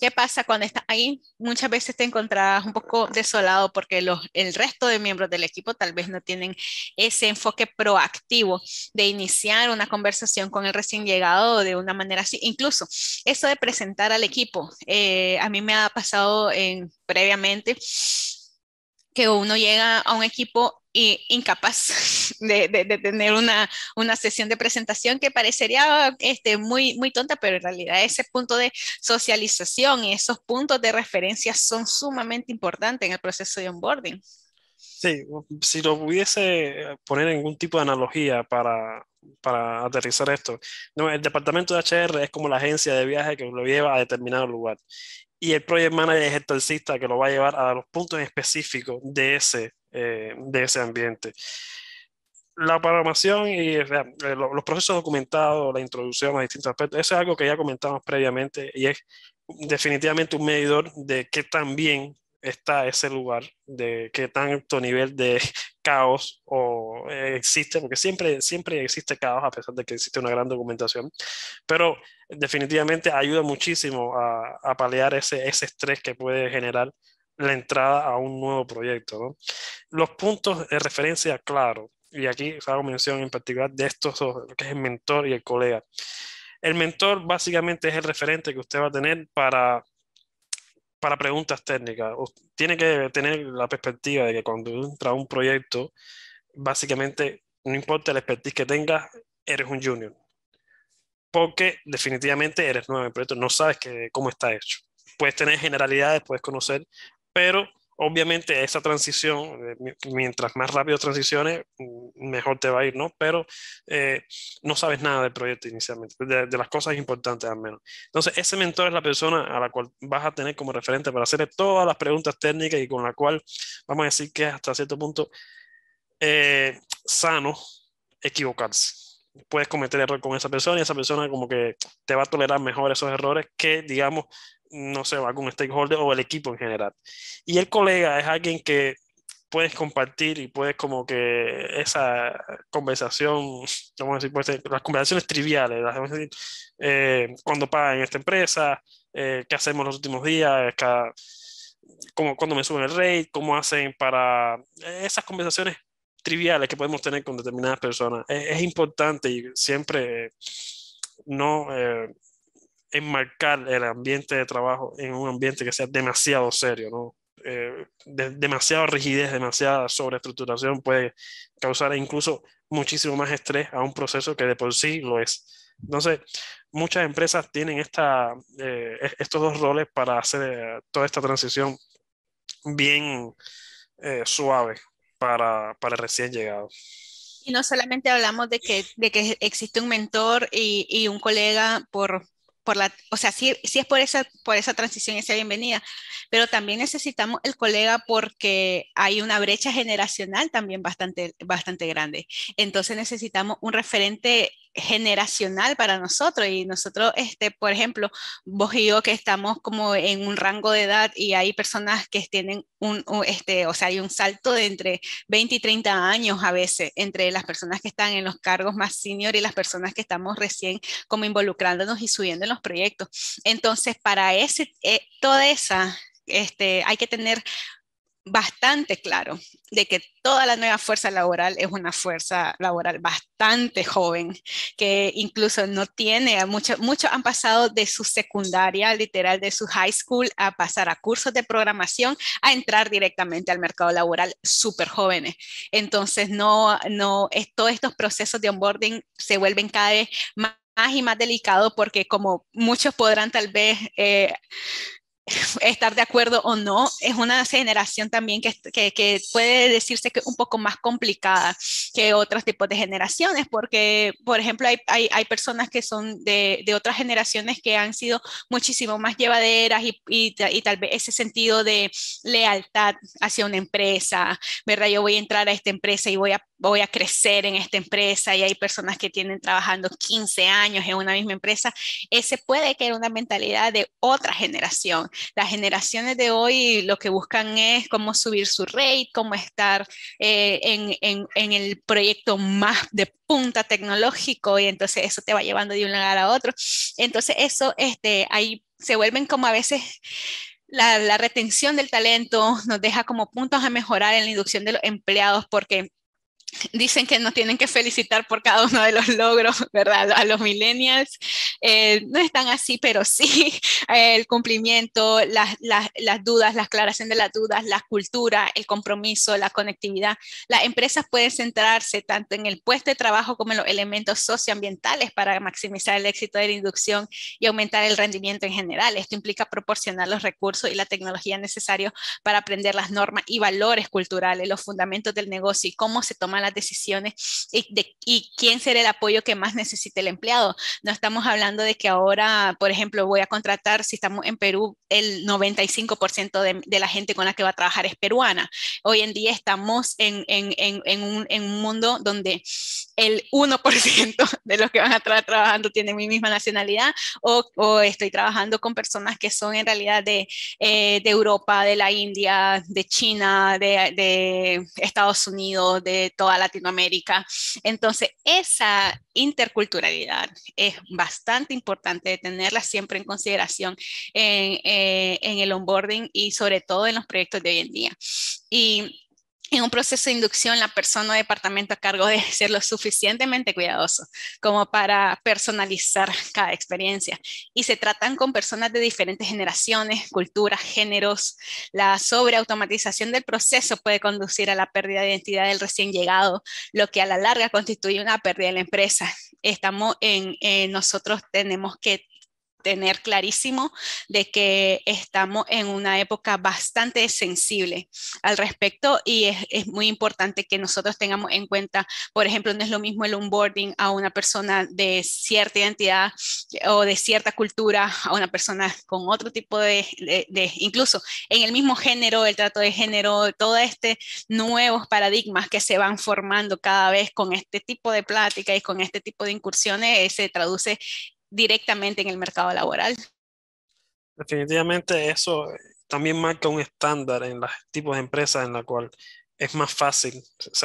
¿Qué pasa cuando estás ahí? Muchas veces te encontrás un poco desolado porque el resto de miembros del equipo tal vez no tienen ese enfoque proactivo de iniciar una conversación con el recién llegado de una manera así. Incluso eso de presentar al equipo, eh, a mí me ha pasado en, previamente que uno llega a un equipo eh, incapaz de, tener una, sesión de presentación que parecería este, muy, muy tonta, pero en realidad ese punto de socialización y esos puntos de referencia son sumamente importantes en el proceso de onboarding. Sí, si lo pudiese poner en algún tipo de analogía para, aterrizar esto, no, el departamento de HR es como la agencia de viaje que lo lleva a determinado lugar y el project manager es el torcista que lo va a llevar a los puntos específicos de ese, eh, de ese ambiente. La programación y eh, los procesos documentados, la introducción a distintos aspectos, eso es algo que ya comentamos previamente y es definitivamente un medidor de qué tan bien está ese lugar, de qué tanto nivel de caos o, eh, existe, porque siempre, siempre existe caos a pesar de que existe una gran documentación, pero definitivamente ayuda muchísimo a, paliar ese, ese estrés que puede generar la entrada a un nuevo proyecto. Los puntos de referencia, claro, y aquí hago mención en particular de estos dos, que es el mentor y el colega. El mentor básicamente es el referente que usted va a tener para para preguntas técnicas. Tiene que tener la perspectiva de que cuando entra a un proyecto, básicamente, no importa la expertise que tengas, eres un junior. Porque definitivamente eres nuevo en el proyecto, no sabes cómo está hecho. Puedes tener generalidades, puedes conocer, pero obviamente esa transición, eh, mientras más rápido transiciones, mejor te va a ir, ¿no? Pero eh, no sabes nada del proyecto inicialmente, de, las cosas importantes al menos. Entonces, ese mentor es la persona a la cual vas a tener como referente para hacerle todas las preguntas técnicas y con la cual vamos a decir que es hasta cierto punto eh, sano equivocarse puedes cometer error con esa persona y esa persona como que te va a tolerar mejor esos errores que, digamos, no sé, va stakeholder o el equipo en general. Y el colega es alguien que puedes compartir y puedes como que esa conversación, vamos a decir, las conversaciones triviales, las, vamos a decir, eh, cuando pagan esta empresa, eh, qué hacemos los últimos días, cada, cuando me suben el rate, cómo hacen para esas conversaciones triviales que podemos tener con determinadas personas. Es, importante y siempre no eh, enmarcar el ambiente de trabajo en un ambiente que sea demasiado serio, ¿no? Eh, demasiada rigidez, demasiada sobreestructuración puede causar incluso muchísimo más estrés a un proceso que de por sí lo es. Entonces, muchas empresas tienen esta, eh, e-, estos dos roles para hacer eh, toda esta transición bien suave para, para recién llegado. Y no solamente hablamos de que, de que existe un mentor y, y, un colega por, o sea, sí, es por esa, por esa transición y esa bienvenida, pero también necesitamos el colega porque hay una brecha generacional también bastante, bastante grande. Entonces necesitamos un referente generacional para nosotros y nosotros, este, por ejemplo, vos y yo que estamos como en un rango de edad y hay personas que tienen un, este, o sea, hay un salto de entre 20 y 30 años a veces entre las personas que están en los cargos más senior y las personas que estamos recién como involucrándonos y subiendo en los proyectos. Entonces, para ese, eh, toda esa, este, hay que tener bastante claro de que toda la nueva fuerza laboral es una fuerza laboral bastante joven, que incluso no tiene, muchos han pasado de su secundaria, literal, de su high school, a pasar a cursos de programación, a entrar directamente al mercado laboral súper jóvenes. Entonces, no, no, es, todos estos procesos de onboarding se vuelven cada vez más y más delicados, porque como muchos podrán tal vez eh, estar de acuerdo o no, es una generación también que, puede decirse que es un poco más complicada que otros tipos de generaciones, porque, por ejemplo, hay, personas que son de, otras generaciones que han sido muchísimo más llevaderas y, y, tal vez ese sentido de lealtad hacia una empresa, ¿verdad? Yo voy a entrar a esta empresa y voy a voy a crecer en esta empresa y hay personas que tienen trabajando 15 años en una misma empresa, ese puede que era una mentalidad de otra generación. Las generaciones de hoy lo que buscan es cómo subir su rate, cómo estar eh, en, en, el proyecto más de punta tecnológico y entonces eso te va llevando de un lugar a otro. Entonces eso, este, ahí se vuelven como a veces la, la, retención del talento nos deja como puntos a mejorar en la inducción de los empleados porque dicen que nos tienen que felicitar por cada uno de los logros, ¿verdad? A los millennials. Eh, no están así, pero sí el cumplimiento, las, las, las, dudas, la aclaración de las dudas, la cultura, el compromiso, la conectividad. Las empresas pueden centrarse tanto en el puesto de trabajo como en los elementos socioambientales para maximizar el éxito de la inducción y aumentar el rendimiento en general. Esto implica proporcionar los recursos y la tecnología necesarios para aprender las normas y valores culturales, los fundamentos del negocio y cómo se toman las decisiones y, de, y quién será el apoyo que más necesite el empleado. No estamos hablando de que ahora, por ejemplo, voy a contratar, si estamos en Perú, el 95% de, de, la gente con la que va a trabajar es peruana. Hoy en día estamos en, un, mundo donde el 1% de los que van a estar trabajando tienen mi misma nacionalidad o, estoy trabajando con personas que son en realidad eh, de, Europa, de la India, de China, de, de Estados Unidos, de toda Latinoamérica. Entonces, esa interculturalidad es bastante importante de tenerla siempre en consideración en, eh, en el onboarding y sobre todo en los proyectos de hoy en día. Y en un proceso de inducción, la persona o departamento a cargo de ser lo suficientemente cuidadoso como para personalizar cada experiencia. Y se tratan con personas de diferentes generaciones, culturas, géneros. La sobreautomatización del proceso puede conducir a la pérdida de identidad del recién llegado, lo que a la larga constituye una pérdida de la empresa. Estamos en, eh, nosotros tenemos que tener clarísimo de que estamos en una época bastante sensible al respecto y es, muy importante que nosotros tengamos en cuenta, por ejemplo, no es lo mismo el onboarding a una persona de cierta identidad o de cierta cultura a una persona con otro tipo de, incluso en el mismo género, el trato de género, todo este nuevos paradigmas que se van formando cada vez con este tipo de plática y con este tipo de incursiones, eh, se traduce directamente en el mercado laboral. Definitivamente eso eh, también marca un estándar en los tipos de empresas en la cual es más fácil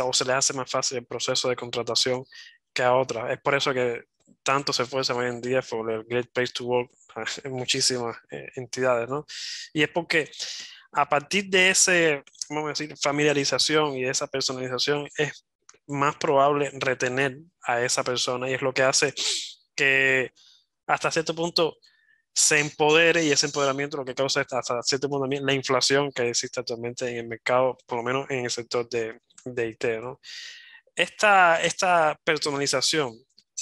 o, se le hace más fácil el proceso de contratación que a otras. Es por eso que tanto se esfuerza hoy en día por el Great Place to Work en muchísimas eh, entidades, ¿no? Y es porque a partir de ese, vamos decir, familiarización y esa personalización es más probable retener a esa persona y es lo que hace que hasta cierto punto se empodere y ese empoderamiento lo que causa es hasta cierto punto la inflación que existe actualmente en el mercado, por lo menos en el sector de, IT. Esta, personalización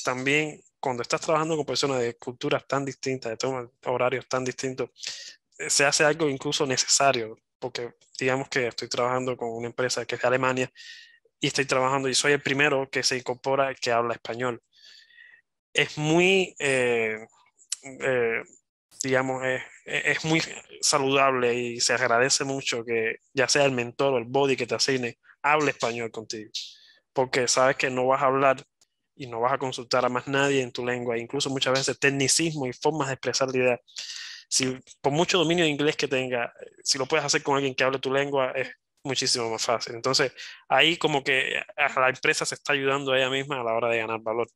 también, cuando estás trabajando con personas de culturas tan distintas, de horarios tan distintos, eh, se hace algo incluso necesario, porque digamos que estoy trabajando con una empresa que es de Alemania y estoy trabajando y soy el primero que se incorpora que habla español es muy, eh, eh, digamos, es, muy saludable y se agradece mucho que ya sea el mentor o el body que te asigne, hable español contigo, porque sabes que no vas a hablar y no vas a consultar a más nadie en tu lengua, e incluso muchas veces tecnicismo y formas de expresar la idea. Si, por mucho dominio de inglés que tenga, si lo puedes hacer con alguien que hable tu lengua, es muchísimo más fácil. Entonces, ahí como que la empresa se está ayudando a ella misma a la hora de ganar valor.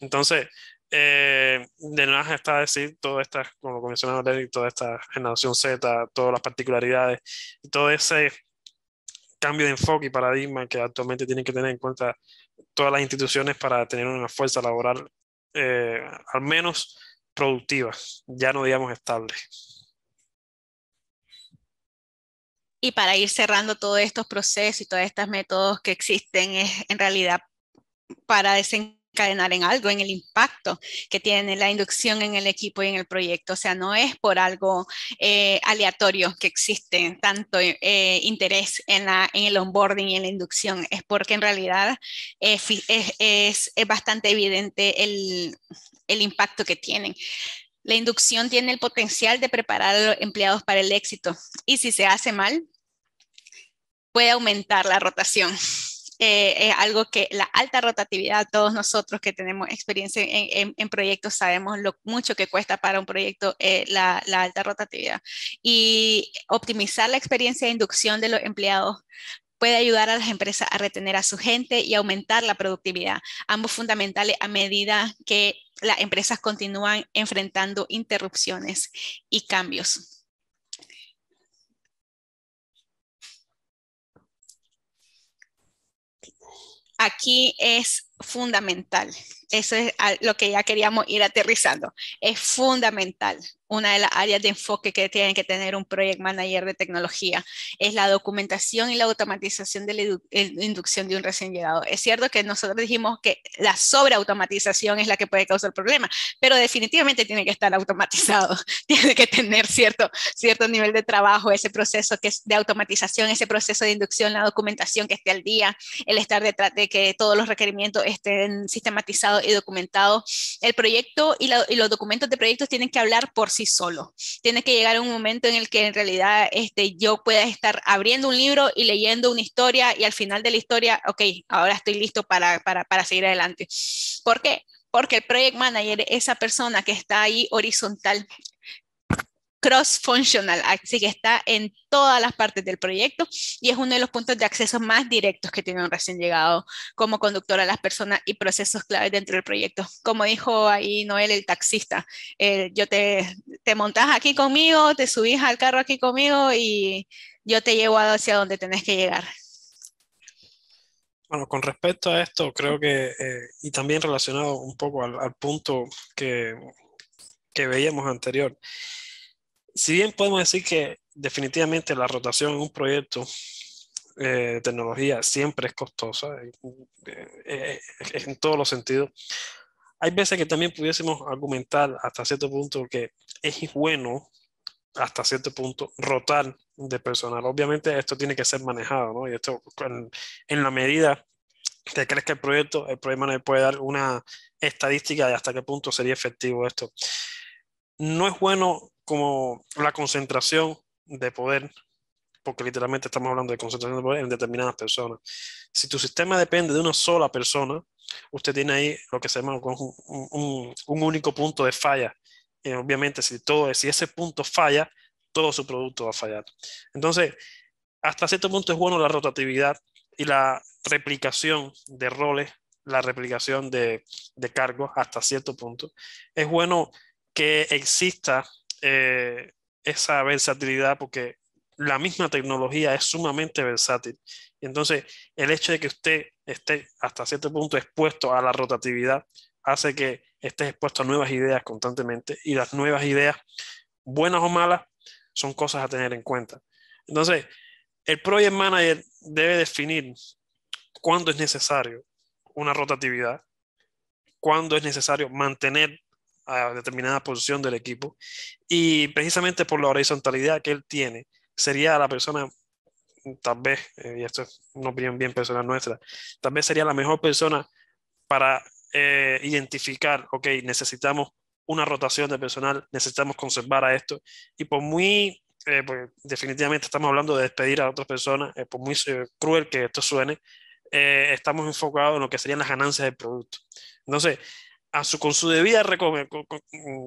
Entonces, eh, de nada está decir todas estas, como lo mencionaba toda esta generación Z, todas las particularidades todo ese cambio de enfoque y paradigma que actualmente tienen que tener en cuenta todas las instituciones para tener una fuerza laboral eh, al menos productiva, ya no digamos estable. Y para ir cerrando todos estos procesos y todos estos métodos que existen, es en realidad para desencadenar en algo, en el impacto que tiene la inducción en el equipo y en el proyecto. O sea, no es por algo eh, aleatorio que existe tanto eh, interés en, la, en, el onboarding y en la inducción, es porque en realidad eh, es, es, es bastante evidente el, el impacto que tienen. La inducción tiene el potencial de preparar a los empleados para el éxito y si se hace mal, puede aumentar la rotación. Eh, es algo que la alta rotatividad, todos nosotros que tenemos experiencia en, proyectos sabemos lo mucho que cuesta para un proyecto eh, la, la, alta rotatividad. Y optimizar la experiencia de inducción de los empleados puede ayudar a las empresas a retener a su gente y aumentar la productividad, ambos fundamentales a medida que las empresas continúan enfrentando interrupciones y cambios. Aquí es fundamental, eso es lo que ya queríamos ir aterrizando, es fundamental una de las áreas de enfoque que tiene que tener un project manager de tecnología es la documentación y la automatización de la inducción de un recién llegado. Es cierto que nosotros dijimos que la sobreautomatización es la que puede causar problemas, pero definitivamente tiene que estar automatizado, tiene que tener cierto, cierto nivel de trabajo, ese proceso que es de automatización, ese proceso de inducción, la documentación que esté al día, el estar detrás de que todos los requerimientos estén sistematizados y documentados. El proyecto y, y los documentos de proyectos tienen que hablar por sí solo. Tiene que llegar un momento en el que en realidad este, yo pueda estar abriendo un libro y leyendo una historia y al final de la historia, ok, ahora estoy listo para, para, seguir adelante. ¿Por qué? Porque el project manager esa persona que está ahí horizontal cross-functional, así que está en todas las partes del proyecto y es uno de los puntos de acceso más directos que tiene un recién llegado como conductor a las personas y procesos claves dentro del proyecto. Como dijo ahí Noel, el taxista, eh, yo te, te montas aquí conmigo, te subís al carro aquí conmigo y yo te llevo hacia donde tenés que llegar. Bueno, con respecto a esto, creo que, eh, y también relacionado un poco al, punto que, que veíamos anterior, si bien podemos decir que definitivamente la rotación en un proyecto eh, de tecnología siempre es costosa, eh, eh, en todos los sentidos, hay veces que también pudiésemos argumentar hasta cierto punto que es bueno hasta cierto punto rotar de personal. Obviamente esto tiene que ser manejado, ¿no? Y esto en, la medida que crezca el proyecto, el problema le puede dar una estadística de hasta qué punto sería efectivo esto. No es bueno como la concentración de poder, porque literalmente estamos hablando de concentración de poder en determinadas personas. Si tu sistema depende de una sola persona, usted tiene ahí lo que se llama un, un, único punto de falla. Y eh, obviamente, si, todo, si ese punto falla, todo su producto va a fallar. Entonces, hasta cierto punto es bueno la rotatividad y la replicación de roles, la replicación de, de cargos hasta cierto punto. Es bueno que exista eh, esa versatilidad porque la misma tecnología es sumamente versátil. Entonces, el hecho de que usted esté hasta cierto punto expuesto a la rotatividad hace que estés expuesto a nuevas ideas constantemente y las nuevas ideas, buenas o malas, son cosas a tener en cuenta. Entonces, el project manager debe definir cuándo es necesario una rotatividad, cuándo es necesario mantener a determinada posición del equipo. Y precisamente por la horizontalidad que él tiene, sería la persona, tal vez, eh, y esto es una opinión bien personal nuestra, tal vez sería la mejor persona para eh, identificar, ok, necesitamos una rotación de personal, necesitamos conservar a esto. Y por muy, eh, pues, definitivamente estamos hablando de despedir a otras personas, por muy cruel que esto suene, estamos enfocados en lo que serían las ganancias del producto. Entonces, a su, con su debida,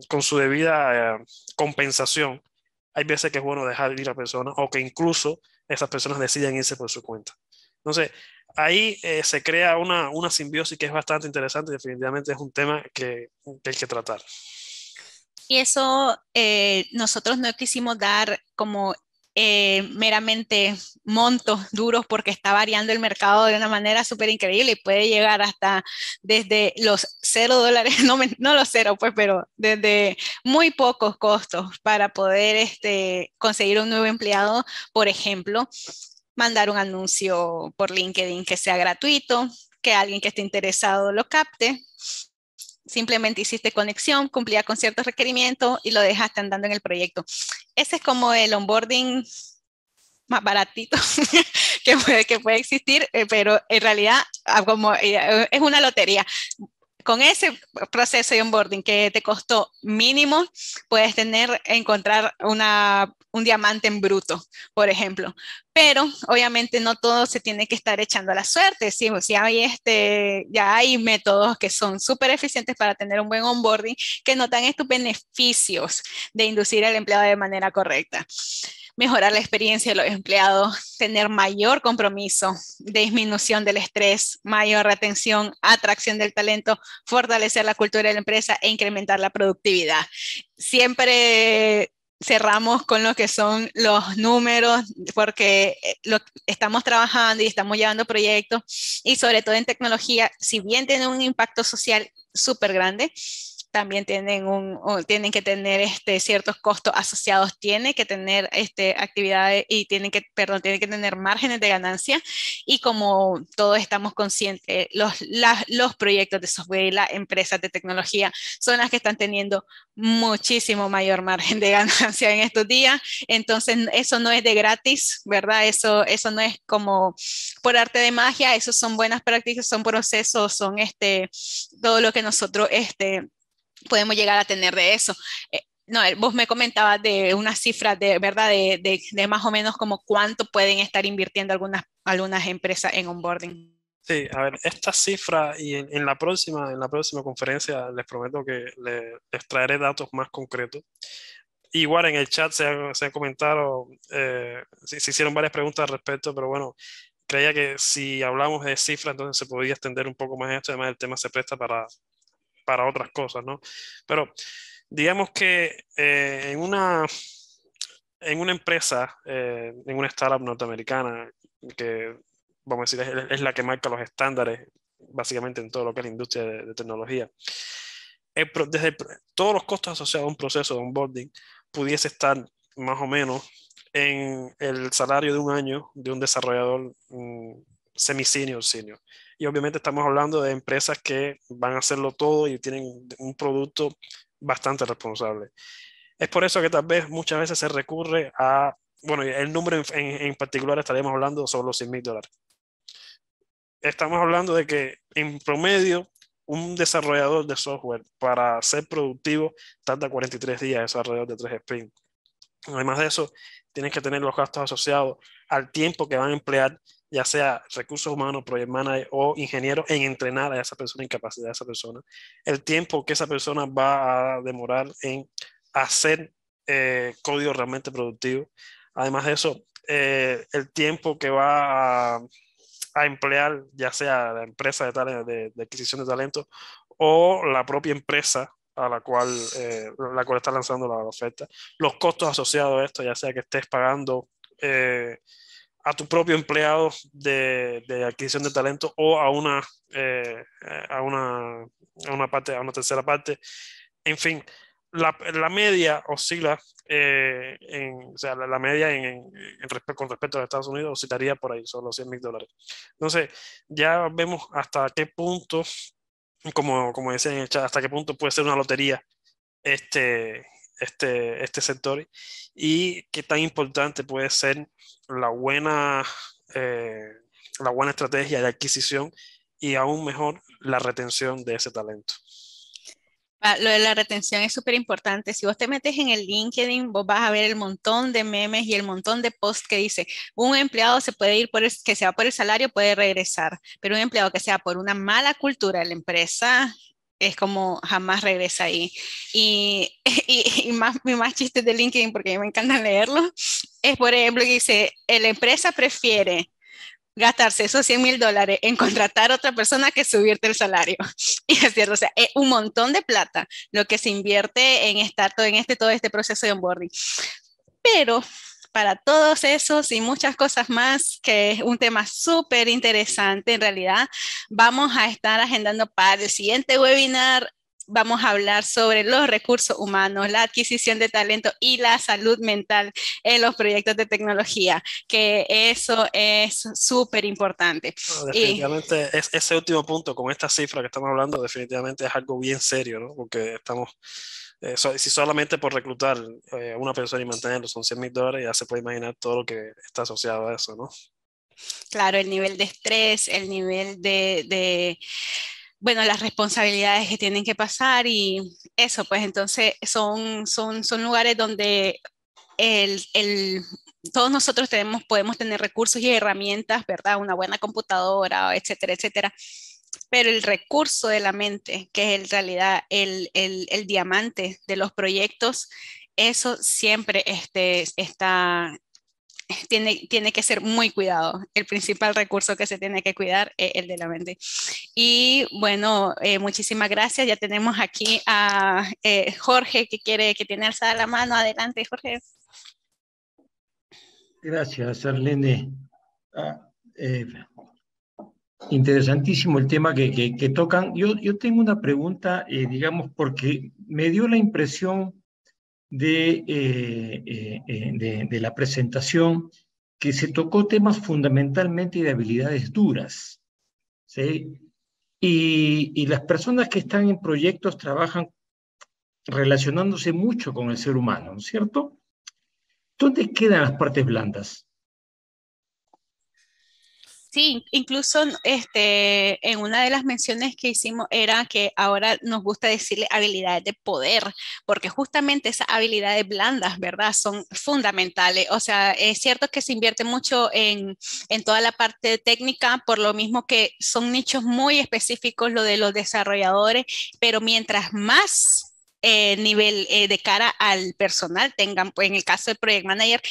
con, su debida eh, compensación, hay veces que es bueno dejar ir a personas o que incluso esas personas deciden irse por su cuenta. Entonces, ahí eh, se crea una, simbiosis que es bastante interesante y definitivamente es un tema que, hay que tratar. Y eso eh, nosotros no quisimos dar como eh, meramente montos duros porque está variando el mercado de una manera súper increíble y puede llegar hasta desde los cero dólares, no, no los cero pues, pero desde muy pocos costos para poder este, conseguir un nuevo empleado, por ejemplo, mandar un anuncio por LinkedIn que sea gratuito, que alguien que esté interesado lo capte. Simplemente hiciste conexión, cumplía con ciertos requerimientos y lo dejaste andando en el proyecto ese es como el onboarding más baratito que, puede, que puede existir, eh, pero en realidad ah, eh, es una lotería con ese proceso de onboarding que te costó mínimo, puedes tener, encontrar un diamante en bruto, por ejemplo. Pero obviamente no todo se tiene que estar echando a la suerte. Si, si hay este, ya hay métodos que son súper eficientes para tener un buen onboarding que notan estos beneficios de inducir al empleado de manera correcta mejorar la experiencia de los empleados, tener mayor compromiso, disminución del estrés, mayor retención, atracción del talento, fortalecer la cultura de la empresa e incrementar la productividad. Siempre cerramos con lo que son los números, porque eh, estamos trabajando y estamos llevando proyectos y sobre todo en tecnología, si bien tiene un impacto social súper grande, también tienen, un, tienen que tener este, ciertos costos asociados, tienen que tener este, actividades y tienen que, perdón, tienen que tener márgenes de ganancia y como todos estamos conscientes, los, los proyectos de software y las empresas de tecnología son las que están teniendo muchísimo mayor margen de ganancia en estos días, entonces eso no es de gratis, ¿verdad? Eso, eso no es como por arte de magia, eso son buenas prácticas, son procesos, son este, todo lo que nosotros este, podemos llegar a tener de eso. Eh, no, eh, vos me comentabas de unas cifras de verdad de, de, más o menos como cuánto pueden estar invirtiendo algunas, algunas empresas en onboarding. Sí, a ver, esta cifra y en, la próxima, en la próxima conferencia les prometo que les traeré datos más concretos. Igual en el chat se han, se han comentado, eh, se, se hicieron varias preguntas al respecto, pero bueno, creía que si hablamos de cifras, entonces se podía extender un poco más esto. Además, el tema se presta para, para otras cosas, ¿no? Pero digamos que eh, en, una, en una empresa, eh, en una startup norteamericana, que vamos a decir es, la que marca los estándares básicamente en todo lo que es la industria de, tecnología, desde todos los costos asociados a un proceso de onboarding pudiese estar más o menos en el salario de un año de un desarrollador mm, semi-senior, senior y obviamente estamos hablando de empresas que van a hacerlo todo y tienen un producto bastante responsable. Es por eso que tal vez muchas veces se recurre a, bueno, el número en, particular estaríamos hablando sobre los 100 mil dólares. Estamos hablando de que en promedio un desarrollador de software para ser productivo tarda 43 días, alrededor de 3 sprints. Además de eso, tienes que tener los gastos asociados al tiempo que van a emplear ya sea recursos humanos, project manager o ingeniero, en entrenar a esa persona, en capacidad de esa persona, el tiempo que esa persona va a demorar en hacer eh, código realmente productivo. Además de eso, eh, el tiempo que va a, emplear, ya sea la empresa de, tal de, adquisición de talento o la propia empresa a la cual, eh, la cual está lanzando la, oferta, los costos asociados a esto, ya sea que estés pagando a tu propio empleado de, adquisición de talento o a una, eh, a una, a una, parte, a una tercera parte. En fin, la, media oscila, eh, en, o sea, la, media con respecto a Estados Unidos oscilaría por ahí, solo 100 mil dólares. Entonces, ya vemos hasta qué punto, como, como chat, hasta qué punto puede ser una lotería este, este, este sector y qué tan importante puede ser la buena, eh, la buena estrategia de adquisición y aún mejor la retención de ese talento. Ah, lo de la retención es súper importante. Si vos te metes en el LinkedIn, vos vas a ver el montón de memes y el montón de posts que dice, un empleado se puede ir por el, que sea por el salario, puede regresar, pero un empleado que sea por una mala cultura de la empresa, es como jamás regresa ahí. Y, y, más, mi más chistes de LinkedIn, porque me encanta leerlo, es por ejemplo que dice, eh, la empresa prefiere gastarse esos 100 mil dólares en contratar a otra persona que subirte el salario. Y es cierto, o sea, es un montón de plata lo que se invierte en estar todo, en este, todo este proceso de onboarding. Pero para todos esos y muchas cosas más, que es un tema súper interesante en realidad. Vamos a estar agendando para el siguiente webinar vamos a hablar sobre los recursos humanos, la adquisición de talento y la salud mental en los proyectos de tecnología, que eso es súper importante. definitivamente, es, ese último punto con esta cifra que estamos hablando, definitivamente es algo bien serio, ¿no? Porque estamos eh, si solamente por reclutar a eh, una persona y mantenerlo son 100 mil dólares, ya se puede imaginar todo lo que está asociado a eso, ¿no? Claro, el nivel de estrés, el nivel de, de bueno, las responsabilidades que tienen que pasar y eso, pues entonces son, son, son lugares donde el, el, todos nosotros tenemos, podemos tener recursos y herramientas, ¿verdad? Una buena computadora, etcétera, etcétera pero el recurso de la mente, que es en realidad el, el, diamante de los proyectos, eso siempre este, está, tiene, tiene, que ser muy cuidado. El principal recurso que se tiene que cuidar es el de la mente. Y bueno, eh, muchísimas gracias. Ya tenemos aquí a eh, Jorge que quiere, que tiene alzada la mano. Adelante, Jorge. Gracias, Arlene. Ah, eh, Interesantísimo el tema que, tocan. Yo, tengo una pregunta, eh, digamos, porque me dio la impresión eh, eh, de, de, la presentación que se tocó temas fundamentalmente de habilidades duras. ¿sí? Y, y las personas que están en proyectos trabajan relacionándose mucho con el ser humano, ¿cierto? ¿Dónde quedan las partes blandas? Sí, incluso este, en una de las menciones que hicimos era que ahora nos gusta decirle habilidades de poder, porque justamente esas habilidades blandas, ¿verdad? Son fundamentales. O sea, es cierto que se invierte mucho en, toda la parte técnica, por lo mismo que son nichos muy específicos lo de los desarrolladores, pero mientras más eh, nivel eh, de cara al personal tengan, pues en el caso del project manager,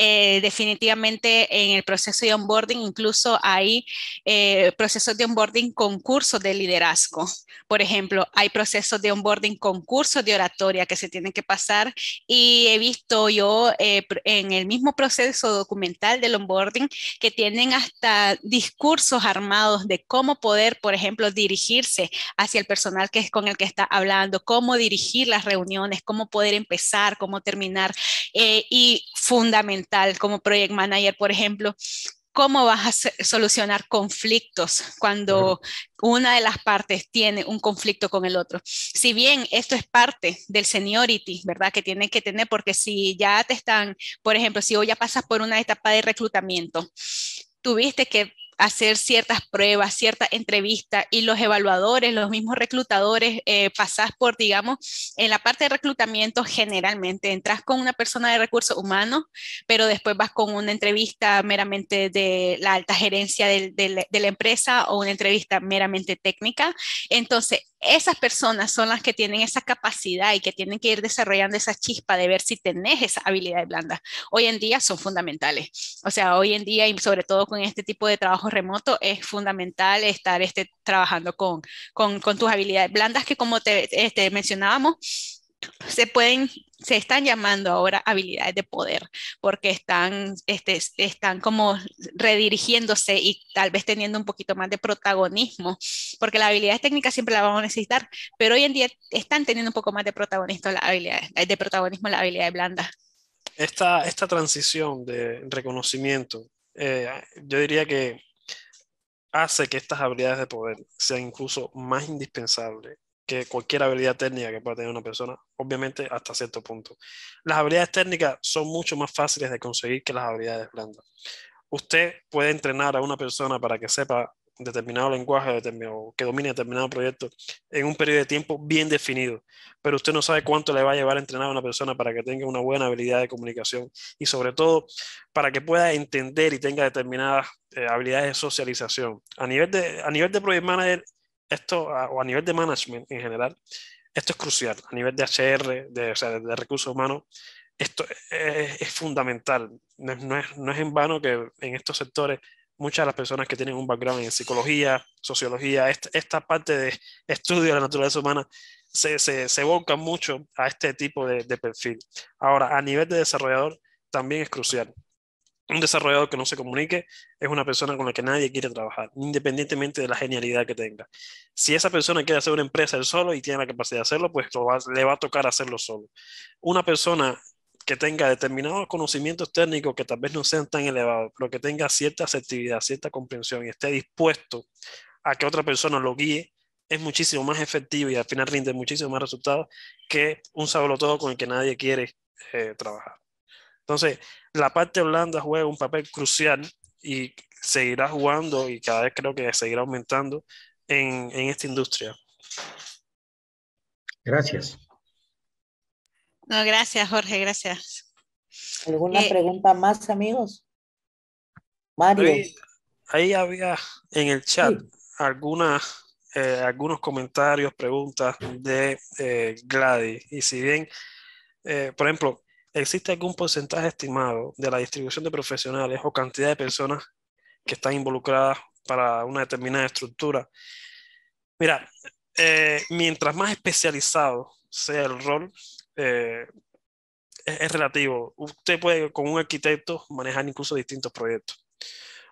eh, definitivamente en el proceso de onboarding, incluso hay eh, procesos de onboarding con cursos de liderazgo. Por ejemplo, hay procesos de onboarding con cursos de oratoria que se tienen que pasar y he visto yo eh, en el mismo proceso documental del onboarding que tienen hasta discursos armados de cómo poder, por ejemplo, dirigirse hacia el personal que es con el que está hablando, cómo dirigir las reuniones, cómo poder empezar, cómo terminar. y fundamental como project manager, por ejemplo, cómo vas a solucionar conflictos cuando una de las partes tiene un conflicto con el otro. Si bien esto es parte del seniority, ¿verdad? Que tienen que tener, porque si ya te están, por ejemplo, si hoy ya pasas por una etapa de reclutamiento, tuviste que hacer ciertas pruebas, cierta entrevista y los evaluadores, los mismos reclutadores, eh, pasás por, digamos, en la parte de reclutamiento generalmente, entras con una persona de recursos humanos, pero después vas con una entrevista meramente de la alta gerencia de la empresa o una entrevista meramente técnica. Entonces, esas personas son las que tienen esa capacidad y que tienen que ir desarrollando esa chispa de ver si tenés esa habilidad blanda. Hoy en día son fundamentales. O sea, hoy en día y sobre todo con este tipo de trabajo remoto es fundamental estar este, trabajando con, con, tus habilidades blandas que como te este, mencionábamos, se pueden se están llamando ahora habilidades de poder porque están, este, están como redirigiéndose y tal vez teniendo un poquito más de protagonismo, porque las habilidades técnicas siempre las vamos a necesitar, pero hoy en día están teniendo un poco más de protagonismo las habilidades, de protagonismo blandas. Esta, esta transición de reconocimiento, eh, yo diría que hace que estas habilidades de poder sean incluso más indispensables que cualquier habilidad técnica que pueda tener una persona, obviamente hasta cierto punto. Las habilidades técnicas son mucho más fáciles de conseguir que las habilidades blandas. Usted puede entrenar a una persona para que sepa determinado lenguaje determinado, que domine determinado proyecto en un periodo de tiempo bien definido, pero usted no sabe cuánto le va a llevar entrenar a una persona para que tenga una buena habilidad de comunicación y sobre todo para que pueda entender y tenga determinadas eh, habilidades de socialización. A nivel de, a nivel de Project Manager esto, o a nivel de management en general, esto es crucial. A nivel de HR, de, o recursos humanos, esto es, fundamental. No es, en vano que en estos sectores muchas de las personas que tienen un background en psicología, sociología, esta, parte de estudio de la naturaleza humana, se, se, mucho a este tipo de perfil. Ahora, a nivel de desarrollador, también es crucial un desarrollador que no se comunique es una persona con la que nadie quiere trabajar, independientemente de la genialidad que tenga. Si esa persona quiere hacer una empresa él solo y tiene la capacidad de hacerlo, pues le va a tocar hacerlo solo. Una persona que tenga determinados conocimientos técnicos que tal vez no sean tan elevados, pero que tenga cierta asertividad, cierta comprensión y esté dispuesto a que otra persona lo guíe, es muchísimo más efectivo y al final rinde muchísimo más resultados que un sablo con el que nadie quiere eh, trabajar. Entonces, la parte blanda juega un papel crucial y seguirá jugando y cada vez creo que seguirá aumentando en, esta industria. Gracias. No, gracias, Jorge, gracias. ¿Alguna eh, pregunta más, amigos? Mario. Ahí, había en el chat algunas eh, algunos comentarios, preguntas de eh, Gladys. Y si bien, por ejemplo, ¿existe algún porcentaje estimado de la distribución de profesionales o cantidad de personas que están involucradas para una determinada estructura? Mira, eh, mientras más especializado sea el rol, eh, es, relativo. Usted puede con un arquitecto manejar incluso distintos proyectos.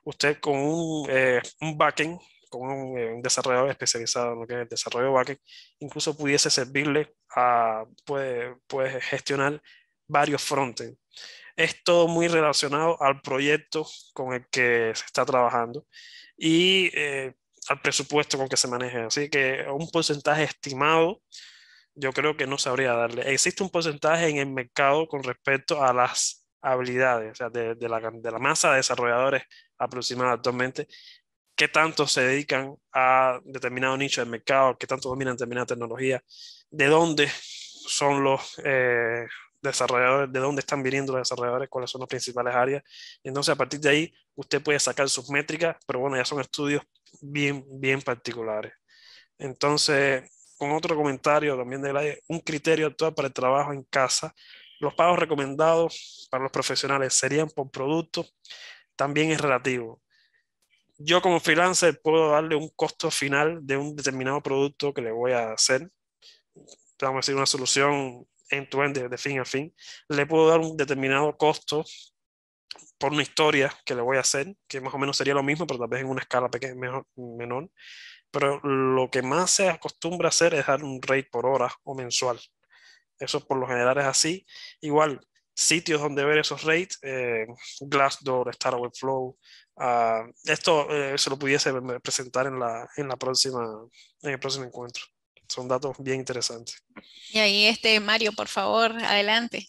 Usted con un, eh, backend, con eh, un, desarrollador especializado en lo que es el desarrollo backend, incluso pudiese servirle a, puede, gestionar varios frontend. Es todo muy relacionado al proyecto con el que se está trabajando y eh, al presupuesto con que se maneja. Así que un porcentaje estimado yo creo que no sabría darle. Existe un porcentaje en el mercado con respecto a las habilidades, o sea, de, la, masa de desarrolladores aproximada actualmente, qué tanto se dedican a determinado nicho del mercado, qué tanto dominan determinada tecnología, de dónde son los, eh, desarrolladores, de dónde están viniendo los desarrolladores, cuáles son las principales áreas. Entonces, a partir de ahí, usted puede sacar sus métricas, pero bueno, ya son estudios bien, bien particulares. Entonces, con otro comentario también de la un criterio actual para el trabajo en casa. Los pagos recomendados para los profesionales serían por producto, también es relativo. Yo como freelancer puedo darle un costo final de un determinado producto que le voy a hacer, vamos a decir, una solución end-to-end, de, fin a fin. Le puedo dar un determinado costo por una historia que le voy a hacer, que más o menos sería lo mismo, pero tal vez en una escala pequeña, menor. Pero lo que más se acostumbra a hacer es dar un rate por hora o mensual. Eso por lo general es así. Igual, sitios donde ver esos rates, eh, Glassdoor, Star Webflow flow ah, esto eh, se lo pudiese eh, presentar en, la, en, la próxima, en el próximo encuentro son datos bien interesantes. Y ahí este Mario, por favor, adelante.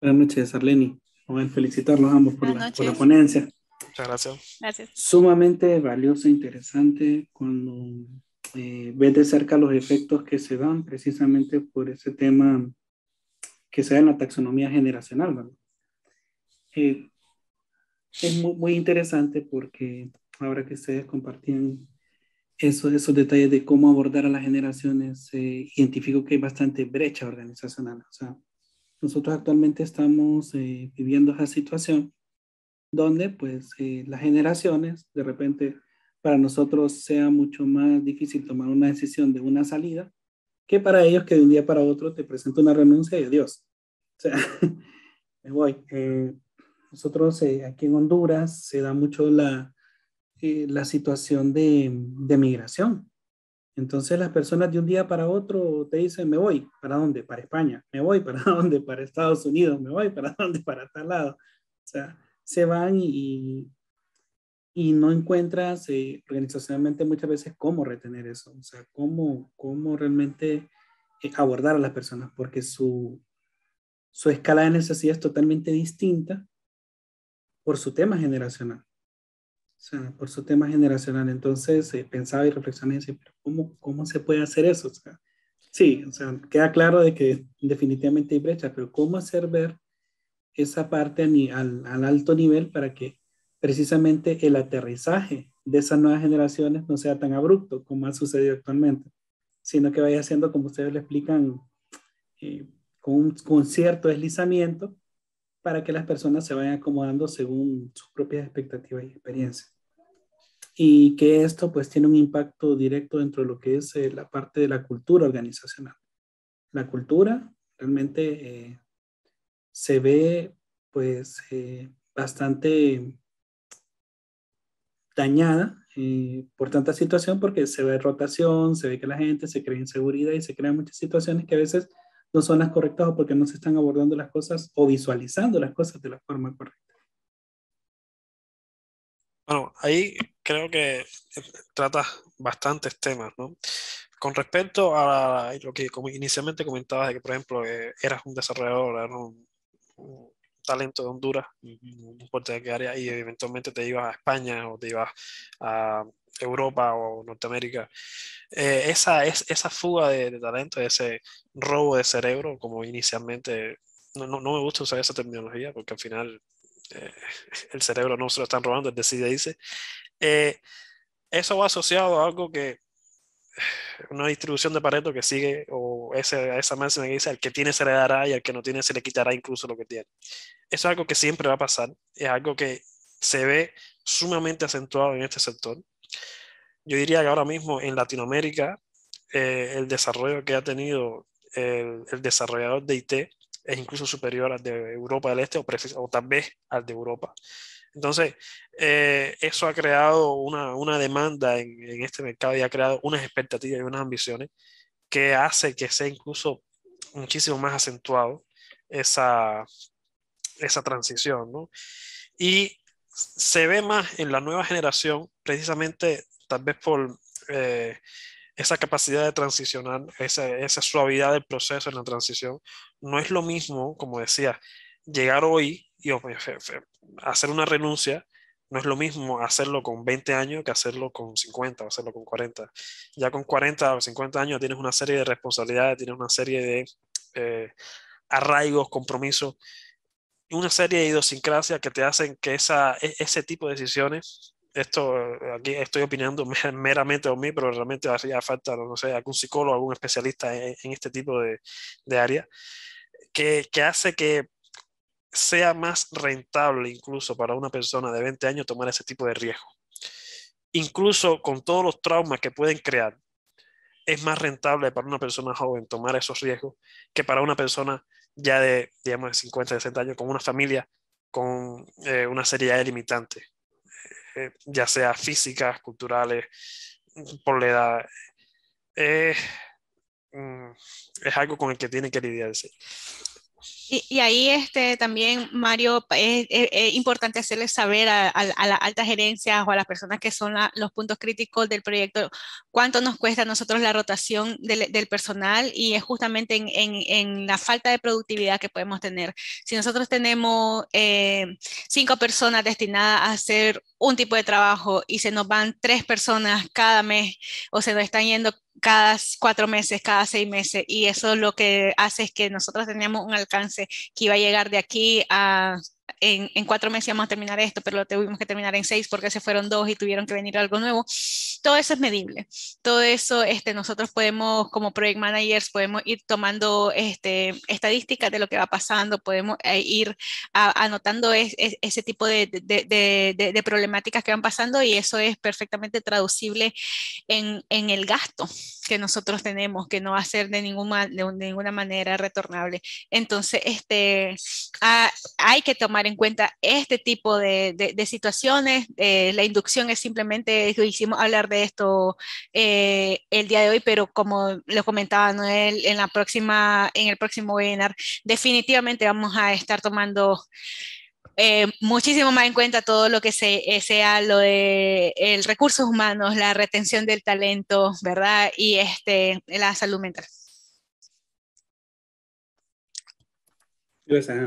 Buenas noches, Arleni. a felicitarlos ambos por la, por la, ponencia. Muchas gracias. gracias. Sumamente valioso e interesante cuando eh, ves de cerca los efectos que se dan precisamente por ese tema que se da en la taxonomía generacional. Eh, es muy, muy interesante porque ahora que ustedes compartían eso, esos detalles de cómo abordar a las generaciones, eh, identifico que hay bastante brecha organizacional. O sea, nosotros actualmente estamos eh, viviendo esa situación donde pues eh, las generaciones, de repente para nosotros sea mucho más difícil tomar una decisión de una salida que para ellos que de un día para otro te presenta una renuncia y adiós. O sea, me voy. Eh, nosotros aquí en Honduras se da mucho la, eh, la situación de, migración. Entonces las personas de un día para otro te dicen, me voy, ¿para dónde? Para España, me voy, ¿para dónde? Para Estados Unidos, me voy, ¿para dónde? Para tal lado. O sea, se van y, y no encuentras eh, organizacionalmente muchas veces cómo retener eso, o sea, cómo, cómo realmente eh, abordar a las personas, porque su, su escala de necesidad es totalmente distinta por su tema generacional por su tema generacional. Entonces eh, pensaba y reflexioné y decía, ¿pero cómo, ¿cómo se puede hacer eso? sí, queda claro de que definitivamente hay brecha, pero ¿cómo hacer ver esa parte al, alto nivel para que precisamente el aterrizaje de esas nuevas generaciones no sea tan abrupto como ha sucedido actualmente, sino que vaya siendo, como ustedes le explican, eh, con, con cierto deslizamiento para que las personas se vayan acomodando según sus propias expectativas y experiencias. Y que esto pues tiene un impacto directo dentro de lo que es eh, la parte de la cultura organizacional. La cultura realmente eh, se ve pues eh, bastante dañada por tanta situación porque se ve rotación, se ve que la gente se cree inseguridad y se crean muchas situaciones que a veces no son las correctas o porque no se están abordando las cosas o visualizando las cosas de la forma correcta. Bueno, ahí creo que eh, tratas bastantes temas, ¿no? Con respecto a lo que como inicialmente comentabas, de que por ejemplo eh, eras un desarrollador, eras un, talento de Honduras, no importa de qué área, y eventualmente te ibas a España o te ibas a Europa o Norteamérica, eh, esa, es, esa fuga de, talento, ese robo de cerebro, como inicialmente, no, me gusta usar esa terminología porque al final eh, el cerebro no se lo están robando, el decide dice. Eh, eso va asociado a algo que una distribución de Pareto que sigue o ese, esa máxima que dice al que tiene se le dará y al que no tiene se le quitará incluso lo que tiene. Eso es algo que siempre va a pasar, es algo que se ve sumamente acentuado en este sector yo diría que ahora mismo en Latinoamérica eh, el desarrollo que ha tenido el, desarrollador de IT es incluso superior al de Europa del Este o, o tal vez al de Europa. Entonces, eh, eso ha creado una, una demanda en, en, este mercado y ha creado unas expectativas y unas ambiciones que hace que sea incluso muchísimo más acentuado esa, esa transición, ¿no? Y se ve más en la nueva generación, precisamente tal vez por eh, esa capacidad de transicionar, esa, suavidad del proceso en la transición. No es lo mismo, como decía, llegar hoy y eh, hacer una renuncia, no es lo mismo hacerlo con 20 años que hacerlo con 50 o hacerlo con 40. Ya con 40 o 50 años tienes una serie de responsabilidades, tienes una serie de eh, arraigos, compromisos una serie de idiosincrasias que te hacen que esa, e, ese tipo de decisiones, esto aquí estoy opinando meramente a mí, pero realmente haría falta, no sé, algún psicólogo, algún especialista en, este tipo de, de área, que, que hace que sea más rentable incluso para una persona de 20 años tomar ese tipo de riesgo. Incluso con todos los traumas que pueden crear, es más rentable para una persona joven tomar esos riesgos que para una persona ya de, digamos, de 50, 60 años, con una familia, con eh, una serie de limitantes, eh, ya sea físicas, culturales, por la edad. Eh, mm, es algo con el que tiene que lidiarse. Y, ahí este, también, Mario, es, importante hacerles saber a, las altas gerencias o a las personas que son los puntos críticos del proyecto cuánto nos cuesta a nosotros la rotación del, personal y es justamente en, la falta de productividad que podemos tener. Si nosotros tenemos eh, cinco personas destinadas a hacer un tipo de trabajo y se nos van tres personas cada mes o se nos están yendo cada cuatro meses, cada seis meses, y eso lo que hace es que nosotros teníamos un alcance que iba a llegar de aquí a en, cuatro meses íbamos a terminar esto, pero lo tuvimos que terminar en seis porque se fueron dos y tuvieron que venir algo nuevo. Todo eso es medible. Todo eso este, nosotros podemos, como project managers, podemos ir tomando este, estadísticas de lo que va pasando, podemos eh, ir anotando ese tipo de, de, de, problemáticas que van pasando y eso es perfectamente traducible en, en el gasto que nosotros tenemos, que no va a ser de ninguna, de, ninguna manera retornable. Entonces, este, ah, hay que tomar en cuenta este tipo de, situaciones. Eh, la inducción es simplemente, hicimos hablar de esto eh, el día de hoy, pero como lo comentaba Noel, en, la próxima, en el próximo webinar definitivamente vamos a estar tomando... Eh, muchísimo más en cuenta todo lo que sea lo de el recursos humanos, la retención del talento, ¿verdad? Y este, la salud mental. Gracias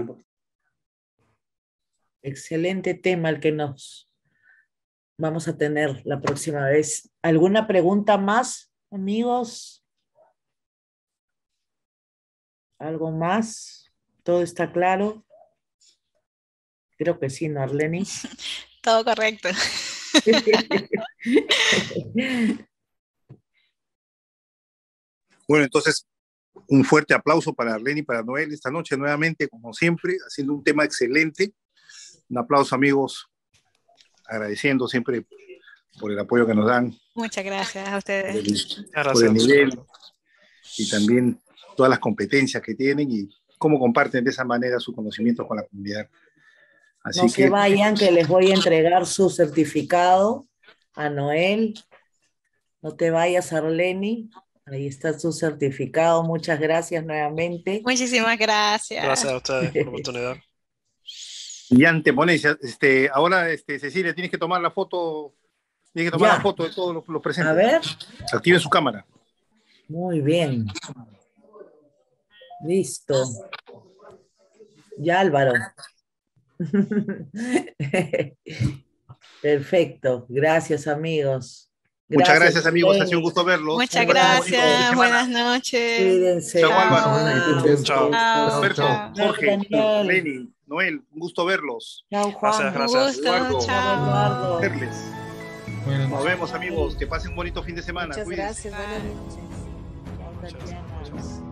Excelente tema el que nos vamos a tener la próxima vez. ¿Alguna pregunta más, amigos? ¿Algo más? ¿Todo está claro? Creo que sí, ¿no, Arleni? Todo correcto. bueno, entonces, un fuerte aplauso para Arleni y para Noel esta noche nuevamente, como siempre, haciendo un tema excelente un aplauso, amigos, agradeciendo siempre por el apoyo que nos dan. Muchas gracias a ustedes. Por nivel y también todas las competencias que tienen y cómo comparten de esa manera su conocimiento con la comunidad. Así no que, vayan, que les voy a entregar su certificado a Noel. No te vayas, Arleni. Ahí está su certificado. Muchas gracias nuevamente. Muchísimas gracias. Gracias a ustedes por la oportunidad. Y antepones, este, ahora este, Cecilia, tienes que tomar la foto, tienes que tomar la foto de todos los, presentes. A ver. Active su cámara. Muy bien. Listo. Ya, Álvaro. Perfecto. Gracias, amigos. Muchas gracias, amigos. Ha sido un gusto verlos. Muchas gracias. Buenas noches. Cuídense. Chao, Álvaro. Chao. Jorge, Lenny. Noel, un gusto verlos. Chao, Juan. Gracias, gracias. Gusto, Eduardo, chao. Verles. Nos vemos, amigos. Que pasen un bonito fin de semana. Muchas gracias. Buenas noches. Hasta mañana.